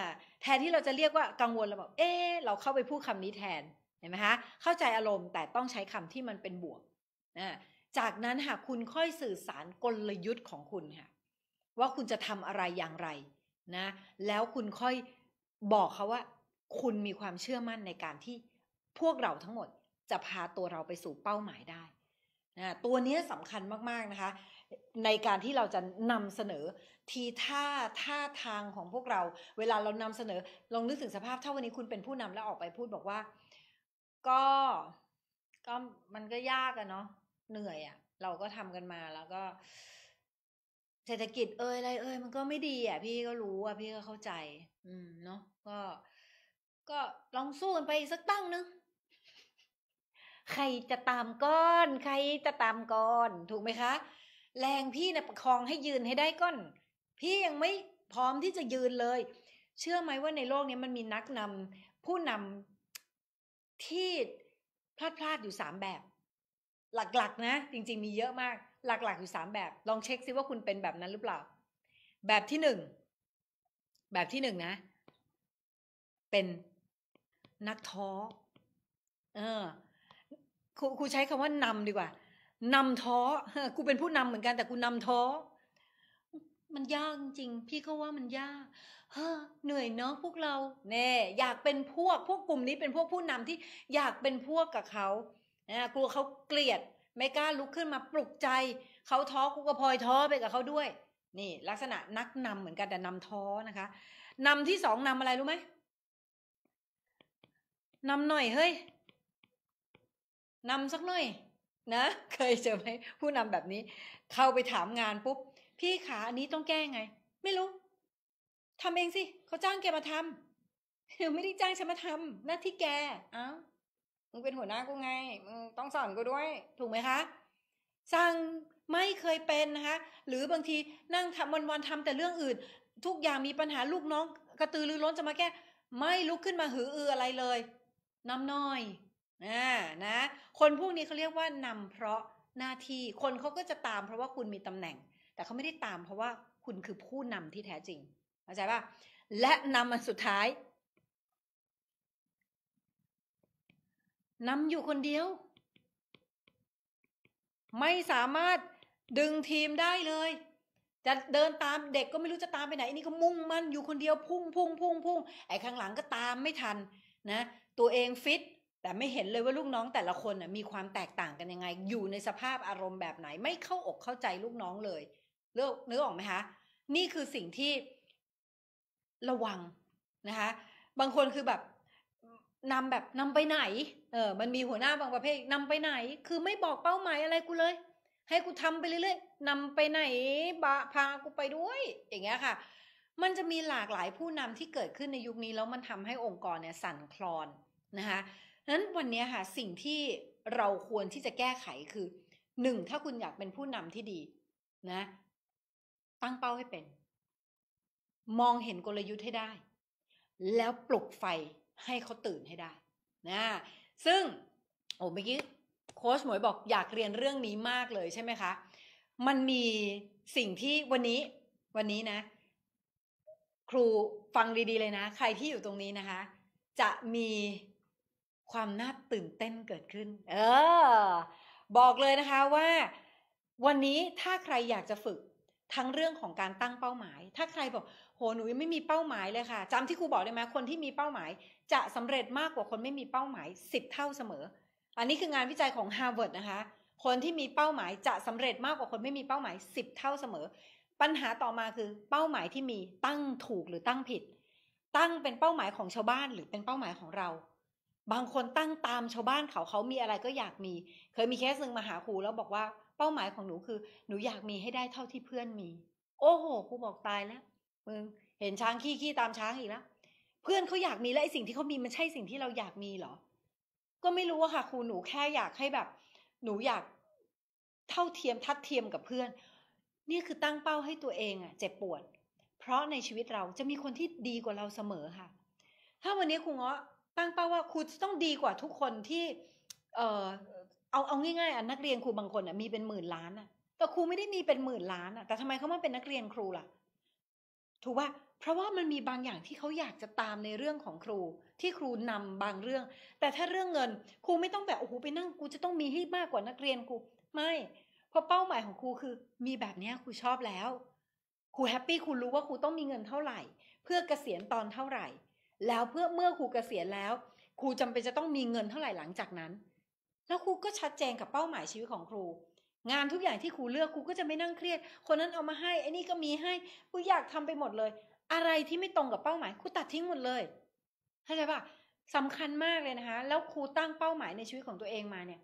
[SPEAKER 1] แทนที่เราจะเรียกว่ากังวลเราแบบเอ๊เราเข้าไปพูดคำนี้แทนเห็นไหมคะเข้าใจอารมณ์แต่ต้องใช้คำที่มันเป็นบวกนะจากนั้นหากคุณค่อยสื่อสารกลยุทธ์ของคุณค่ะ ว่าคุณจะทำอะไรอย่างไรนะแล้วคุณค่อยบอกเขาว่า คุณมีความเชื่อมั่นในการที่พวกเราทั้งหมดจะพาตัวเราไปสู่เป้าหมายได้ นะตัวนี้สำคัญมาก ๆนะคะ ในการที่เราจะนำเสนอ ทีท่าท่าทางของพวกเรา เวลาเรานำเสนอลองนึกถึงสภาพถ้าวันนี้คุณเป็นผู้นำแล้วออกไปพูดบอกว่า ก็ก็มันก็ยากอะเนาะเหนื่อยอะเราก็ทำกันมาแล้วก็เศรษฐกิจเอ้ยอะไร เอ้ยมันก็ไม่ดีอะพี่ก็รู้อะพี่ก็เข้าใจ อืมเนาะก็ ก็ลองสู้กันไปสักตั้งนึงใครจะตามก้อนใครจะตามก้อน ถูกไหมคะ แรงพี่นะประคองให้ยืนให้ได้ก้อน พี่ยังไม่พร้อมที่จะยืนเลย เชื่อไหมว่าในโลกนี้มันมีนักนำผู้นำที่ พลาดพลาดอยู่สามแบบ หลักๆนะจริง ๆมีเยอะมาก หลักๆอยู่สามแบบ ลองเช็คซิว่าคุณเป็นแบบนั้นหรือเปล่า แบบที่หนึ่ง แบบที่หนึ่งนะ เป็นนักท้อเออครูใช้คำว่านำดีกว่า นำท้อกูเป็นผู้นำเหมือนกัน แต่กูนำท้อมันยากจริง พี่ก็ว่ามันยากเฮ้อเหนื่อยเนาะพวกเรา เน่อยากเป็นพวกพวกกลุ่มนี้เป็นพวกผู้นำที่อยากเป็นพวกกับเขานะกลัวเขาเกลียด ไม่กล้าลุกขึ้นมาปลุกใจ เขาท้อกูก็พลอยท้อไปกับเขาด้วย นี่ลักษณะนักนำเหมือนกันแต่นำท้อนะคะ นำที่สองนำอะไรรู้ไหมนำหน่อยเฮ้ยนำสักหน่อยนะเคยเจอไหมผู้นำแบบนี้ เข้าไปถามงานปุ๊บ พี่ขาอันนี้ต้องแก้ไง ไม่รู้ทำเองสิเขาจ้างแกมาทำหรือไม่ได้จ้างฉันมาทำหน้าที่แกอ้าวมึงเป็นหัวหน้ากูไงมึงต้องสอนกูด้วย ถูกไหมคะสั่งไม่เคยเป็นนะคะหรือบางทีนั่งทำวันๆทำแต่เรื่องอื่นทุกอย่างมีปัญหาลูกน้อง กระตือรือร้นจะมาแก้ ไม่ลุกขึ้นมาหืออืออะไรเลย น้ำน้อยอ่านะ คนพวกนี้เขาเรียกว่านำ เพราะหน้าที่ คนเขาก็จะตามเพราะว่าคุณมีตำแหน่ง แต่เขาไม่ได้ตามเพราะว่าคุณคือผู้นำที่แท้จริง เข้าใจป่ะ และนำมันสุดท้าย นำอยู่คนเดียว ไม่สามารถดึงทีมได้เลย จะเดินตามเด็กก็ไม่รู้จะตามไปไหน อันนี้ก็มุ่งมั่นอยู่คนเดียวพุ่งพุ่ง พุ่งพุ่งไอ้ข้างหลังก็ตามไม่ทัน นะ ตัวเองฟิตแต่ไม่เห็นเลยว่าลูกน้องแต่ละคนนะมีความแตกต่างกันยังไง อยู่ในสภาพอารมณ์แบบไหน ไม่เข้าอกเข้าใจลูกน้องเลยเลือกนึกออกไหมคะ นี่คือสิ่งที่ระวังนะคะ บางคนคือแบบนำแบบนำไปไหนเออมันมีหัวหน้าบางประเภทนำไปไหน คือไม่บอกเป้าหมายอะไรกูเลย ให้กูทำไปเรื่อยๆนำไปไหนบะพากูไปด้วย อย่างเงี้ยค่ะ มันจะมีหลากหลายผู้นำที่เกิดขึ้นในยุคนี้แล้วมันทำให้องค์กรเนี่ย สั่นคลอนนะคะนั้นวันนี้ค่ะสิ่งที่เราควรที่จะแก้ไขคือหนึ่งถ้าคุณอยากเป็นผู้นำที่ดี นะตั้งเป้าให้เป็น มองเห็นกลยุทธ์ให้ได้ แล้วปลุกไฟให้เขาตื่นให้ได้นะ ซึ่งโอ้เมื่อกี้โค้ชหมวยบอกอยากเรียนเรื่องนี้มากเลยใช่ไหมคะมันมีสิ่งที่วันนี้ วันนี้นะ ครูฟังดีๆเลยนะใครที่อยู่ตรงนี้นะคะ จะมีความน่าตื่นเต้นเกิดขึ้น เออ บอกเลยนะคะว่า วันนี้ถ้าใครอยากจะฝึกทั้งเรื่องของการตั้งเป้าหมาย ถ้าใครบอกโหหนูยังไม่มีเป้าหมายเลยค่ะ จำที่ครูบอกได้ไหมคนที่มีเป้าหมาย จะสำเร็จมากกว่าคนไม่มีเป้าหมายสิบเท่าเสมออันนี้คืองานวิจัยของ Harvard นะคะ คนที่มีเป้าหมายจะสำเร็จมากกว่าคนไม่มีเป้าหมายสิบเท่าเสมอปัญหาต่อมาคือ เป้าหมายที่มีตั้งถูกหรือตั้งผิด ตั้งเป็นเป้าหมายของชาวบ้านหรือเป็นเป้าหมายของเราบางคนตั้งตามชาวบ้านเขาเขามีอะไรก็อยากมี เคยมีเคสหนึ่งมาหาครูแล้วบอกว่าเป้าหมายของหนูคือ หนูอยากมีให้ได้เท่าที่เพื่อนมี โอ้โหครูบอกตายแล้ว มึงเห็นช้างขี้ขี้ตามช้างอีกแล้ว เพื่อนเขาอยากมีและไอสิ่งที่เขามีมันใช่สิ่งที่เราอยากมีเหรอ ก็ไม่รู้อะค่ะครูหนูแค่อยากให้แบบ หนูอยากเท่าเทียมทัดเทียมกับเพื่อน นี่คือตั้งเป้าให้ตัวเองอะเจ็บปวด เพราะในชีวิตเราจะมีคนที่ดีกว่าเราเสมอค่ะ ถ้าวันนี้ครูเงาะตั้งเป้าว่าครูจะต้องดีกว่าทุกคนที่เออเอาเอาง่ายๆอ่ะนักเรียนครูบางคนอ่ะมีเป็นหมื่นล้านอ่ะ แต่ครูไม่ได้มีเป็นหมื่นล้านอ่ะแต่ทำไมเขามาเป็นนักเรียนครูล่ะถูกว่า เพราะว่ามันมีบางอย่างที่เขาอยากจะตามในเรื่องของครู ที่ครูนำบางเรื่อง แต่ถ้าเรื่องเงิน ครูไม่ต้องแบบโอ้โหไปนั่งกูจะต้องมีให้มากกว่านักเรียนครูไม่เพราะเป้าหมายของครูคือ มีแบบนี้ครูชอบแล้ว ครูแฮปปี้ครูรู้ว่าครูต้องมีเงินเท่าไหร่ เพื่อกเกษียณตอนเท่าไหร่แล้วเพื่อเมื่อครูเกษียณแล้วครูจำเป็นจะต้องมีเงินเท่าไหร่หลังจากนั้น แล้วครูก็ชัดเจนกับเป้าหมายชีวิตของครู งานทุกอย่างที่ครูเลือกครูก็จะไม่นั่งเครียด คนนั้นเอามาให้ไอ้นี่ก็มีให้ครูอยากทำไปหมดเลย อะไรที่ไม่ตรงกับเป้าหมายครูตัดทิ้งหมดเลยเข้าใจปะสำคัญมากเลยนะคะแล้วครูตั้งเป้าหมายในชีวิตของตัวเองมาเนี่ย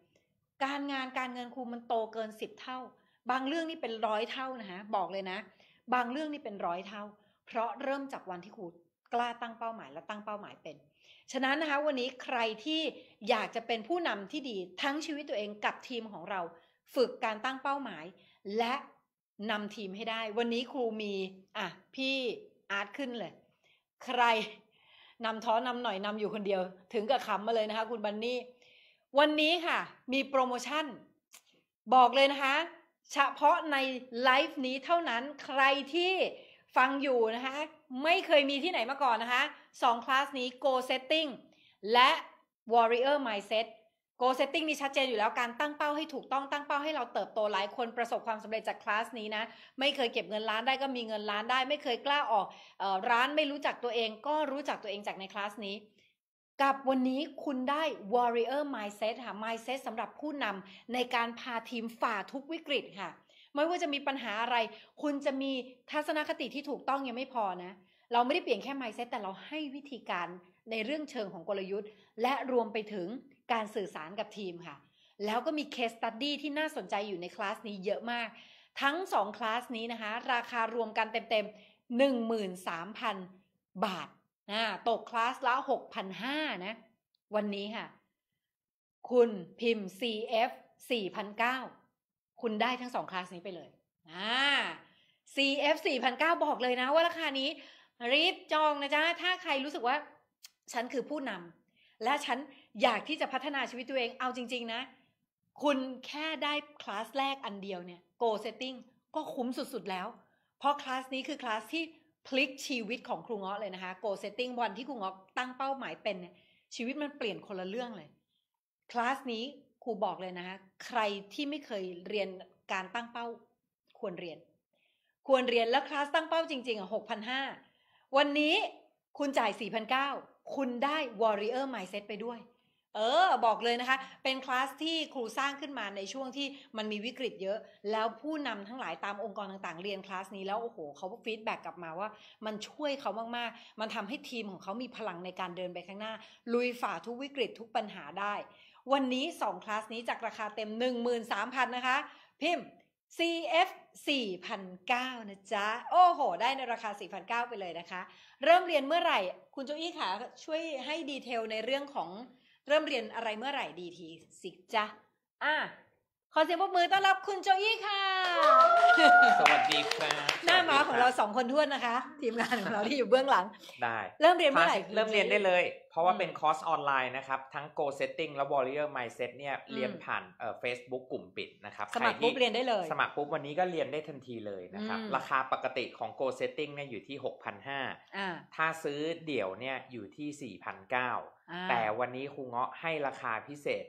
[SPEAKER 1] การงานการเงินครูมันโตเกินสิบเท่า บางเรื่องนี่เป็นร้อยเท่านะคะ บอกเลยนะ บางเรื่องนี่เป็นร้อยเท่า เพราะเริ่มจากวันที่ครูกล้าตั้งเป้าหมายและตั้งเป้าหมายเป็น ฉะนั้นนะคะวันนี้ใครที่อยากจะเป็นผู้นำที่ดี ทั้งชีวิตตัวเองกับทีมของเรา ฝึกการตั้งเป้าหมายและนำทีมให้ได้วันนี้ครูมีอ่ะพี่อาร์ตขึ้นเลย ใครนำท้อนำหน่อยนำอยู่คนเดียว ถึงกับขำมาเลยนะคะคุณบันนี่วันนี้ค่ะ มีโปรโมชั่น บอกเลยนะคะเฉพาะในไลฟ์นี้เท่านั้นใครที่ฟังอยู่นะคะไม่เคยมีที่ไหนมาก่อนนะคะสองคลาสนี้ Go Setting และ Warrior Mindset Go Setting นี่ชัดเจนอยู่แล้วการตั้งเป้าให้ถูกต้องตั้งเป้าให้เราเติบโตหลายคนประสบความสำเร็จจากคลาสนี้นะไม่เคยเก็บเงินล้านได้ก็มีเงินล้านได้ไม่เคยกล้าออกออร้านไม่รู้จักตัวเอง ก็รู้จักตัวเองจากในคลาสนี้กับวันนี้คุณได้ Warrior Mindset ค่ะ Mindset สำหรับผู้นำในการพาทีมฝ่าทุกวิกฤตค่ะไม่ว่าจะมีปัญหาอะไร คุณจะมีทัศนคติที่ถูกต้องยังไม่พอนะ เราไม่ได้เปลี่ยนแค่ mindset แต่เราให้วิธีการในเรื่องเชิงของกลยุทธ์ และรวมไปถึงการสื่อสารกับทีมค่ะ แล้วก็มีเคสตัดดี้ที่น่าสนใจอยู่ในคลาสนี้เยอะมาก ทั้ง2คลาสนี้นะคะ ราคารวมกันเต็มๆ 13,000 บาทนะตกคลาสละ6,500นะ วันนี้ค่ะ คุณพิมพ์ CF 4,900คุณได้ทั้งสองคลาส นี้ไปเลย อ่า CF 4,009บอกเลยนะ ว่าราคานี้ รีบ จอง นะ จ๊ะ ถ้าใครรู้สึกว่า ฉันคือผู้นำและฉันอยากที่จะพัฒนาชีวิตตัวเอง เอาจริง ๆ นะ คุณแค่ได้ คลาส แรกอันเดียวเนี่ย Go Setting ก็คุ้ม สุด ๆ แล้ว เพราะ คลาส นี้คือคลาสที่พลิกชีวิตของครูเงาะเลยนะคะ Go Setting วันที่ครูเงาะตั้งเป้าหมายเป็นเนี่ยชีวิตมันเปลี่ยนคนละเรื่องเลยคลาสนี้ครูบอกเลยนะคะใครที่ไม่เคยเรียนการตั้งเป้าควรเรียน ควรเรียนแล้วคลาสตั้งเป้าจริงๆ อ่ะหกพันห้าวันนี้คุณจ่ายสี่พันเก้าคุณได้ warrior mindset ไปด้วย เออ บอกเลยนะคะ เป็นคลาสที่ครูสร้างขึ้นมาในช่วงที่มันมีวิกฤตเยอะ แล้วผู้นำทั้งหลายตามองค์กรต่างๆเรียนคลาสนี้แล้วโอ้โหเขาฟีดแบ็กกลับมาว่ามันช่วยเขามาก ๆ มันทำให้ทีมของเขามีพลังในการเดินไปข้างหน้าลุยฝ่าทุกวิกฤตทุกปัญหาได้วันนี้ 2 คลาสนี้จากราคาเต็ม 13,000นะคะ พิมพ์ CF 4,009นะจ๊ะ โอ้โห ได้ในราคา4,009ไปเลยนะคะ เริ่มเรียนเมื่อไหร่ คุณโจอี้ขาช่วยให้ดีเทล ในเรื่องของ เริ่มเรียนอะไรเมื่อไหร่ดีที สิจ๊ะอ่ะขอเสียงปรบมือต้อนรับคุณโจอี้ค่ะ ส
[SPEAKER 2] วัสดีครับหน้ามาของเราส
[SPEAKER 1] องคนทวนนะคะ ทีมงานของเราที่อยู่เบื้องหลัง
[SPEAKER 2] ได้ เริ่มเรียนเมื่อไหร่เริ่มเรียนได้เลย เพราะว่าเป็นคอร์สออนไลน์นะครับ ทั้ง Go Setting และ Warrior Mindset เนี่ยเรียนผ่านเ Facebook กลุ่มปิดนะครับ สมัครปุ๊บเรียนได้เลย สมัครปุ๊บวันนี้ก็เรียนได้ทันทีเลยนะครับ ราคาปกติของ Go Setting เนี่ยอยู่ที่ 6,500ถ้าซื้อเดี่ยวเนี่ยอยู่ที่ 4,900แต่วันนี้ครูเงาะให้ราคาพิเศษ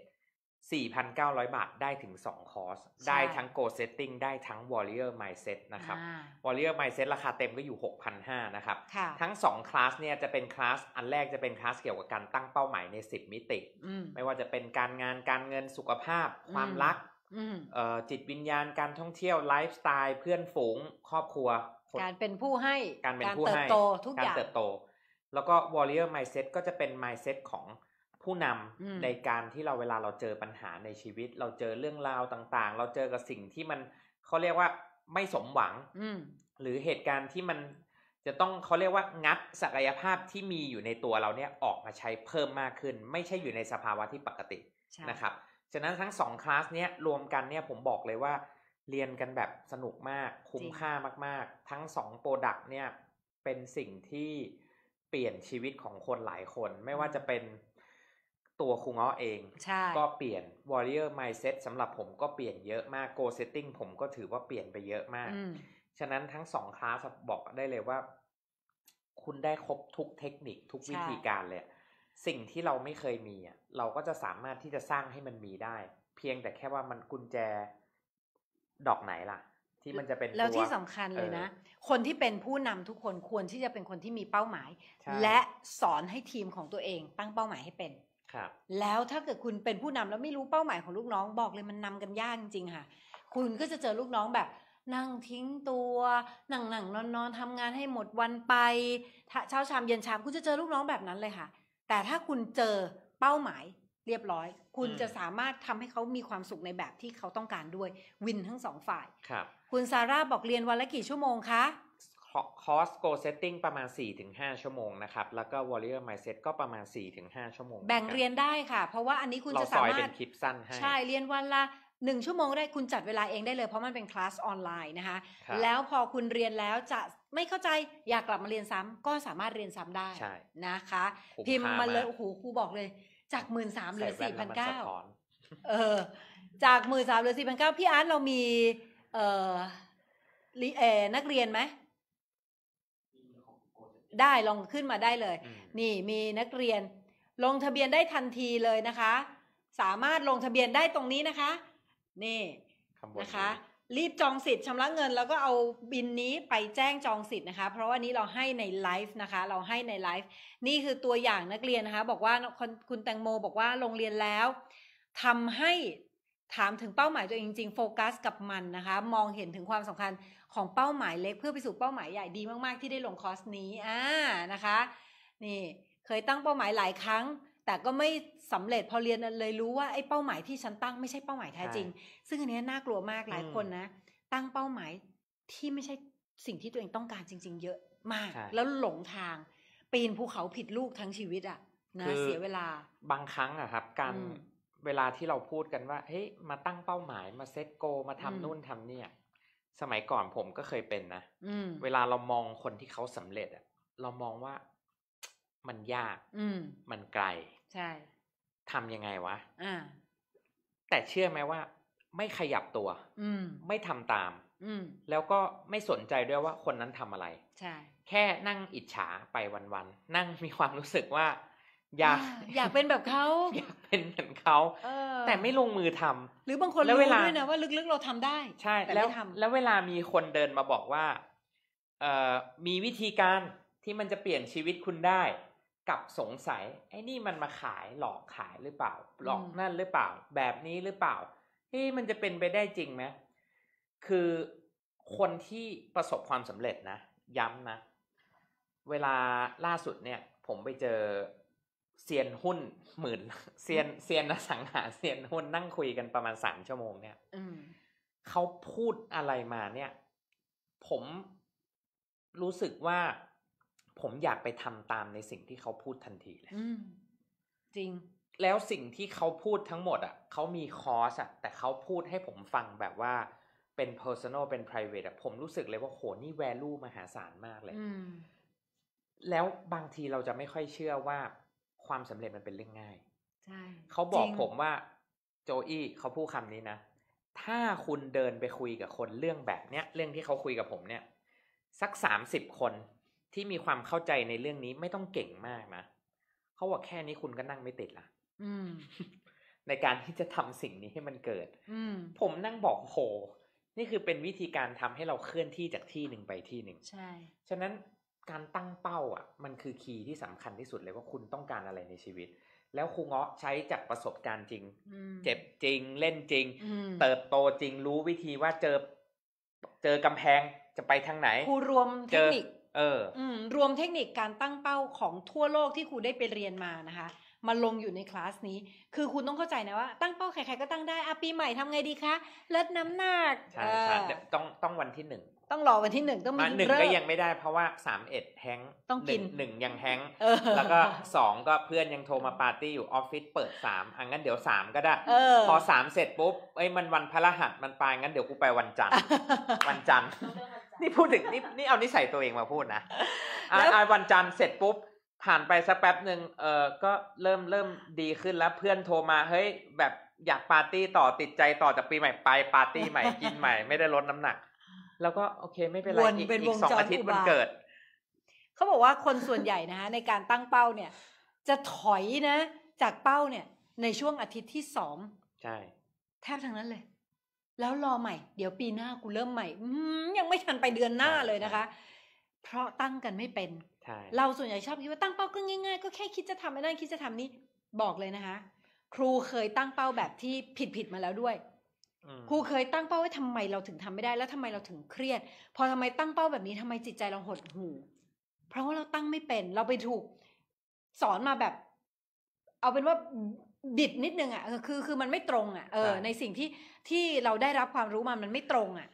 [SPEAKER 2] 4,900 บาท ได้ถึง 2 คอร์ส ได้ทั้ง Go Setting ได้ทั้ง Warrior Mindset นะครับ Warrior Mindset ราคาเต็มก็อยู่ 6,500นะครับ ทั้ง 2 คลาสเนี่ยจะเป็นคลาสอันแรกจะเป็นคลาสเกี่ยวกับการตั้งเป้าหมายใน 10 มิติไม่ว่าจะเป็นการงานการเงินสุขภาพ ความรักจิตวิญญาณการท่องเที่ยวไลฟ์สไตล์เพื่อนฝูงครอบครัว กา
[SPEAKER 1] รเป็นผู้ให้การเป็นผู้ให้การเติบโตทุกอย่างการเติบ
[SPEAKER 2] โตแล้วก็ Warrior Mindset ก็จะเป็น Mindset ของผู้นำในการที่เราเวลาเราเจอปัญหาในชีวิต เราเจอเรื่องราวต่างๆ เราเจอกับสิ่งที่มันเขาเรียกว่าไม่สมหวัง อืหรือเหตุการณ์ที่มัน จะต้องเขาเรียกว่างัดศักยภาพที่มีอยู่ในตัวเราเนี่ยออกมาใช้เพิ่มมากขึ้น ไม่ใช่อยู่ในสภาวะที่ปกตินะครับ ฉะนั้นทั้งสองคลาส เนี้ยรวมกันเนี่ยผมบอกเลยว่า เรียนกันแบบสนุกมากคุ้มค่ามากๆ ทั้งสองโปรดักต์เนี่ยเป็นสิ่งที่เปลี่ยนชีวิตของคนหลายคน ไม่ว่าจะเป็นตัวคุงอ้อเองก็เปลี่ยน warrior mindset สำหรับผมก็เปลี่ยนเยอะมาก goal setting ผมก็ถือว่าเปลี่ยนไปเยอะมาก ฉะนั้นทั้งสองคลาสบอกได้เลยว่า คุณได้ครบทุกเทคนิคทุกวิธีการเลย สิ่งที่เราไม่เคยมีเราก็จะสามารถที่จะสร้างให้มันมีได้ เพียงแต่แค่ว่ามันกุญแจ ดอกไหนล่ะ ที่มันจะเป็นแล้วที่สำคัญเลยนะ
[SPEAKER 1] คนที่เป็นผู้นำทุกคนควรที่จะเป็นคนที่มีเป้าหมาย และสอนให้ทีมของตัวเอง ตั้งเป้าหมายให้เป็นครับแล้วถ้าเกิดคุณเป็นผู้นำแล้วไม่รู้เป้าหมายของลูกน้องบอกเลยมันนำกันยากจริงๆค่ะ คุณก็จะเจอลูกน้องแบบ นั่งทิ้งตัว นั่งนั่งนอนนอนทำงานให้หมดวันไปเช้าชามเย็นชามคุณจะเจอลูกน้องแบบนั้นเลยค่ะ แต่ถ้าคุณเจอเป้าหมายเรียบร้อย คุณจะสามารถทำให้เขามีความสุขในแบบที่เขาต้องการด้วยวินทั้งสองฝ่ายครับคุณซาร่าบอกเรียนวันละกี่ชั่วโมงคะ
[SPEAKER 2] คอสโกเซตติ้งประมาณ 4-5 ชั่วโมงนะครับ แล้วก็วอลเลอร์มายเซ s ก็ประมาณ 4-5 ชั่วโมง แบ่งเรียนไ
[SPEAKER 1] ด้ค่ะ เพราะว่าอันนี้คุณจะสามารถเป็น
[SPEAKER 2] คลิปสั้นให้ ใช่
[SPEAKER 1] เรียนวันละหนึ่งชั่วโมงได้คุณจัดเวลาเองได้เลย เพราะมันเป็นคลาสออนไลน์นะคะ แล้วพอคุณเรียนแล้วจะไม่เข้าใจอยากกลับมาเรียนซ้ำ ก็สามารถเรียนซ้ำได้นะคะพิมพ์มาเลยโอ้โหครูบอกเลย จากหมื่นสามเหลือสี่พันเก้าเออจากหมื่นสามเหลือสี่พันเก้าพี่อาร์ตเรามีเอออนักเรียนไหมได้ลองขึ้นมาได้เลย นี่มีนักเรียน ลงทะเบียนได้ทันทีเลยนะคะ สามารถลงทะเบียนได้ตรงนี้นะคะ นี่นะคะรีบจองสิทธิ์ชำระเงิน แล้วก็เอาบินนี้ไปแจ้งจองสิทธิ์นะคะเพราะว่านี้เราให้ในไลฟ์นะคะเราให้ในไลฟ์นี่คือตัวอย่างนักเรียนนะคะ บอกว่าคุณแตงโมบอกว่าโรงเรียนแล้วทำให้ถามถึงเป้าหมายตัวเองจริงโฟกัสกับมันนะคะ มองเห็นถึงความสำคัญของเป้าหมายเล็กเพื่อไปสู่เป้าหมายใหญ่ดีมากๆที่ได้ลงคอร์สนี้ อ่านะคะนี่ เคยตั้งเป้าหมายหลายครั้ง แต่ก็ไม่สำเร็จพอเรียนเลยรู้ว่าไอ้เป้าหมายที่ฉันตั้งไม่ใช่เป้าหมายแท้จริง ซึ่งอันนี้น่ากลัวมากหลายคนนะ ตั้งเป้าหมายที่ไม่ใช่สิ่งที่ตัวเองต้องการจริงๆ เยอะมาก แล้วหลงทางปีนภูเขาผิดลูกทั้งชีวิตอะนะ เสียเวลา
[SPEAKER 2] บางครั้งอะครับ การเวลาที่เราพูดกันว่าเฮ้ยมาตั้งเป้าหมายมาเซตโกมาทำนู่นทำเนี่ยสมัยก่อนผมก็เคยเป็นนะ เวลาเรามองคนที่เขาสำเร็จอะเรามองว่ามันยาก มันไกล ใช่ทำยังไงวะ แต่เชื่อไหมว่าไม่ขยับตัว ไม่ทำตาม แล้วก็ไม่สนใจด้วยว่าคนนั้นทำอะไร ใช่ แค่นั่งอิจฉาไปวันๆ นั่งมีความรู้สึกว่าอยากอยากเป็นแบบเขา อยากเป็นเหมือนเขาแต่ไม่ลงมือทำหรือบางคนรู้ด้วยนะ
[SPEAKER 1] ว่าลึกๆเราทำได้ ใช่แล้ว
[SPEAKER 2] แล้วเวลามีคนเดินมาบอกว่าเออมีวิธีการที่มันจะเปลี่ยนชีวิตคุณได้ กับสงสัย ไอ้นี่มันมาขายหลอกขายหรือเปล่าหลอกนั่นหรือเปล่า แบบนี้หรือเปล่าเฮ้ยมันจะเป็นไปได้จริงไหมคือคนที่ประสบความสำเร็จนะ ย้ำนะเวลาล่าสุดเนี่ย ผมไปเจอเซียนหุ้นหมื่นเซียนเซียนอสังหาเซียนหุ้นนั่งคุยกันประมาณสามชั่วโมงเนี่ยเขาพูดอะไรมาเนี่ย ผมรู้สึกว่าผมอยากไปทำตามในสิ่งที่เขาพูดทันทีเลยจริงแล้วสิ่งที่เขาพูดทั้งหมดอ่ะเขามีคอร์สอ่ะ แต่เขาพูดให้ผมฟังแบบว่าเป็น personal เป็น private อ่ะผมรู้สึกเลยว่าโหนี่ value มหาศาลมากเลยแล้วบางทีเราจะไม่ค่อยเชื่อว่าความสำเร็จมันเป็นเรื่องง่ายใช่ เขาบอกผมว่า โจอี้เขาพูดคำนี้นะ ถ้าคุณเดินไปคุยกับคนเรื่องแบบเนี้ย เรื่องที่เขาคุยกับผมเนี่ย สักสามสิบคนที่มีความเข้าใจในเรื่องนี้ไม่ต้องเก่งมากนะ เขาบอกแค่นี้คุณก็นั่งไม่ติดละในการที่จะทำสิ่งนี้ให้มันเกิดผมนั่งบอกโห นี่คือเป็นวิธีการทำให้เราเคลื่อนที่จากที่หนึ่งไปที่หนึ่ง ใช่ ฉะนั้นการตั้งเป้า อ่ะมันคือคีย์ที่สำคัญที่สุดเลยว่าคุณต้องการอะไรในชีวิต แล้วครูเงาะใช้จากประสบการณ์จริงเจ็บจริงเล่นจริงเติบโตจริงรู้วิธีว่าเจอเจอกำแพงจะไปทางไหนครูร
[SPEAKER 1] วมเทคนิคเออรวมเทคนิคการตั้งเป้าของทั่วโลกที่ครูได้ไปเรียนมานะคะมาลงอยู่ในคลาสนี้ คือคุณต้องเข้าใจนะว่าตั้งเป้าใครๆก็ตั้งได้อาปีใหม่ทำไงดีคะลดน้ำหนักใช่ใช่
[SPEAKER 2] ต้องต้องวันที่หนึ่ง
[SPEAKER 1] ต้องรอวันที่หนึ่งต้องมีหนึ่งก็ยังไ
[SPEAKER 2] ม่ได้เพราะว่าสามเอ็ดแฮงต้องกินหนึ่งยังแฮงแล้วก็สองก็เพื่อนยังโทรมาปาร์ตี้อยู่ ออฟฟิศเปิดสามอังั้นเดี๋ยวสามก็ได้พอสามเสร็จปุ๊บไอ้มันวันพระรหัสมันไปงั้นเดี๋ยวกูไปวันจันทร์วันจันทร์ นี่พูดถึงนี่นี่เอานิสัยตัวเองมาพูดนะอ้วันจันทร์เสร็จปุ๊บ ผ่านไปสักแป๊บหนึ่งเออก็เริ่มเริ่มดีขึ้นแล้วเพื่อนโทรมาเฮ้ยแบบอยากปาร์ตี้ต่อติดใจต่อจากปีใหม่ไปปาร์ตี้ใหม่กินใหม่ไม่ได้ลดน้ำหนักแล้วก็โอเคไม่เป็นไรอีกสองอาทิตย์มันเกิด
[SPEAKER 1] เขาบอกว่าคนส่วนใหญ่นะฮะในการตั้งเป้าเนี่ย จะถอยนะ จากเป้าเนี่ยในช่วงอาทิตย์ที่สองใช่ แทบทั้งนั้นเลย แล้วรอใหม่ เดี๋ยวปีหน้ากูเริ่มใหม่ยังไม่ทันไปเดือนหน้าเลยนะคะ เพราะตั้งกันไม่เป็นเราส่วนใหญ่ชอบคิดว่าตั้งเป้าก็ง่ายๆ ก็แค่คิดจะทำไม่ได้คิดจะทำนี่บอกเลยนะคะ ครูเคยตั้งเป้าแบบที่ผิดๆมาแล้วด้วยครูเคยตั้งเป้าไว้ทำไม เราถึงทำไม่ได้ แล้วทำไมเราถึงเครียด พอทำไมตั้งเป้าแบบนี้ทำไมจิตใจเราหดหู่เพราะว่าเราตั้งไม่เป็น เราไปถูก สอนมาแบบ เอาเป็นว่าบิดนิดนึงอะ่ะคือ คือมันไม่ตรงอะ่ะเออในสิ่งที่ที่เราได้รับความรู้มา มันไม่ตรงอะ่ะ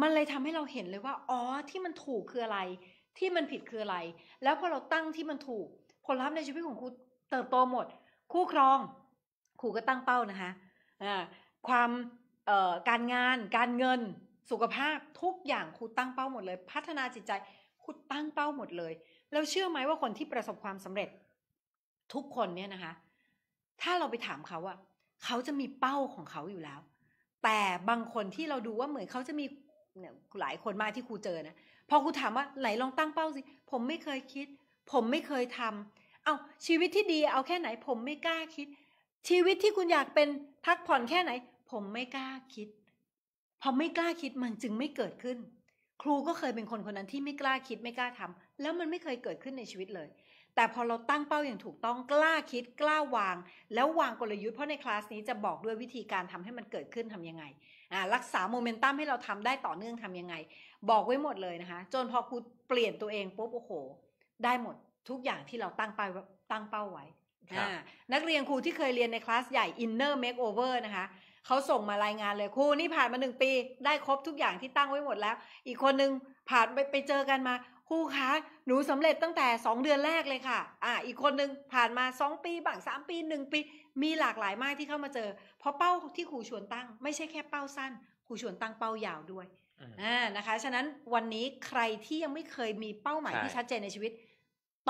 [SPEAKER 1] มันเลยทำให้เราเห็นเลยว่าอ๋อที่มันถูกคืออะไร ที่มันผิดคืออะไร แล้วพอเราตั้งที่มันถูกผลลัพธ์ในชีวิตของครูเติบโตหมด คู่ครองครูก็ตั้งเป้านะคะอ่าความการงาน การเงิน สุขภาพ ทุกอย่าง ครูตั้งเป้าหมดเลย พัฒนาจิตใจ ครูตั้งเป้าหมดเลย แล้วเชื่อไหมว่าคนที่ประสบความสำเร็จ ทุกคนเนี่ยนะคะ ถ้าเราไปถามเขาอะเขาจะมีเป้าของเขาอยู่แล้ว แต่บางคนที่เราดูว่าเหมือนเขาจะมีหลายคนมากที่ครูเจอนะ พอครูถามว่าไหนลองตั้งเป้าสิ ผมไม่เคยคิด ผมไม่เคยทำ เอาชีวิตที่ดีเอาแค่ไหน ผมไม่กล้าคิด ชีวิตที่คุณอยากเป็นพักผ่อนแค่ไหนผมไม่กล้าคิด พอไม่กล้าคิดมันจึงไม่เกิดขึ้น ครูก็เคยเป็นคนคนนั้นที่ไม่กล้าคิดไม่กล้าทำ แล้วมันไม่เคยเกิดขึ้นในชีวิตเลย แต่พอเราตั้งเป้าอย่างถูกต้องกล้าคิด กล้าวาง แล้ววางกลยุทธ์เพราะในคลาสนี้ จะบอกด้วยวิธีการทำให้มันเกิดขึ้นทํำยังไงรักษาโมเมนตัมให้เราทำได้ต่อเนื่องทํำยังไง บอกไว้หมดเลยนะคะ จนพอครูเปลี่ยนตัวเองปุ๊บโอ้โหได้หมดทุกอย่างที่เราตั้งเป้าตั้งเป้าไว้นักเรียนครูที่เคยเรียนในคลาสใหญ่ Inner Makeover นะคะเขาส่งมารายงานเลยครูนี่ผ่านมาหนึ่งปีได้ครบทุกอย่างที่ตั้งไว้หมดแล้วอีกคนนึงผ่านไปไปเจอกันมาครูคะหนูสำเร็จตั้งแต่2เดือนแรกเลยค่ะอ่าอีกคนนึงผ่านมา 2 ปีบ้าง3ปี1ปีมีหลากหลายมากที่เข้ามาเจอเพราะเป้าที่ครูชวนตั้ง ไม่ใช่แค่เป้าสั้นครูชวนตั้งเป้ายาวด้วยอ่านะคะ ฉะนั้นวันนี้ใครที่ยังไม่เคยมีเป้าหมายที่ชัดเจนในชีวิต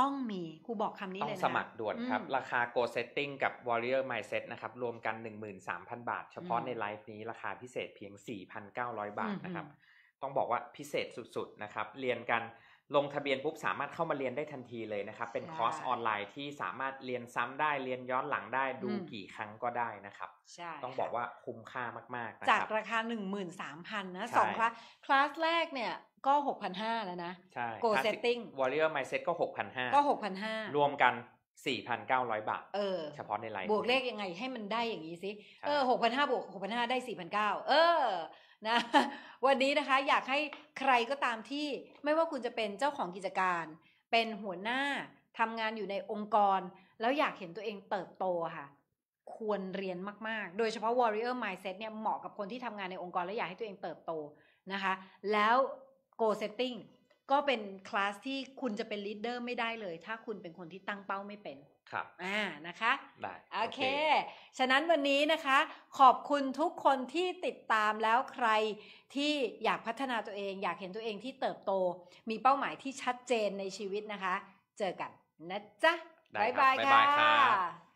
[SPEAKER 1] ต้องมี ครูบอกคำนี้เลยนะต้องสมัคร
[SPEAKER 2] ด่วนครับ ราคา Go Setting กับ Warrior Mindset นะครับ รวมกัน 13,000 บาท เฉพาะในไลฟ์นี้ราคาพิเศษเพียง 4,900 บาทนะครับ ต้องบอกว่าพิเศษสุด ๆ นะครับ เรียนกันลงทะเบียนปุ๊บสามารถเข้ามาเรียนได้ทันทีเลยนะครับ เป็นคอร์สออนไลน์ที่สามารถเรียนซ้ำได้เรียนย้อนหลังได้ดูกี่ครั้งก็ได้นะครับใช่ต้องบอกว่าคุ้มค่ามากๆ จากร
[SPEAKER 1] าคา 1 3 0 0 0นะสองคลาสคลาสแรกเนี่ยก็หกพันห้าแล้วนะใช
[SPEAKER 2] ่ Go Setting Warrior Mindset ก็หกพันห้าก็หกพันห้ารวมกันสี่พันเก้าร้อยบาทเออเฉพาะในไลน์บวก
[SPEAKER 1] เลขยังไงให้มันได้อย่างนี้สิเออหกพันห้าบวกหกพันห้าได้สี่พันเก้าเออนะวันนี้นะคะอยากให้ใครก็ตามที่ไม่ว่าคุณจะเป็นเจ้าของกิจการ เป็นหัวหน้าทำงานอยู่ในองค์กร แล้วอยากเห็นตัวเองเติบโตค่ะ ควรเรียนมากๆ โดยเฉพาะ warrior mindset เนี่ยเหมาะกับคนที่ทำงานในองค์กรและอยากให้ตัวเองเติบโตนะคะแล้ว go setting ก็เป็นคลาสที่คุณจะเป็นลีดเดอร์ไม่ได้เลยถ้าคุณเป็นคนที่ตั้งเป้าไม่เป็นครับอ่า นะคะได้โอเค ฉะนั้นวันนี้นะคะ ขอบคุณทุกคนที่ติดตามแล้วใครที่อยากพัฒนาตัวเอง อยากเห็นตัวเองที่เติบโต มีเป้าหมายที่ชัดเจนในชีวิตนะคะ เจอกันนะจ๊ะ บ๊ายบายค่ะ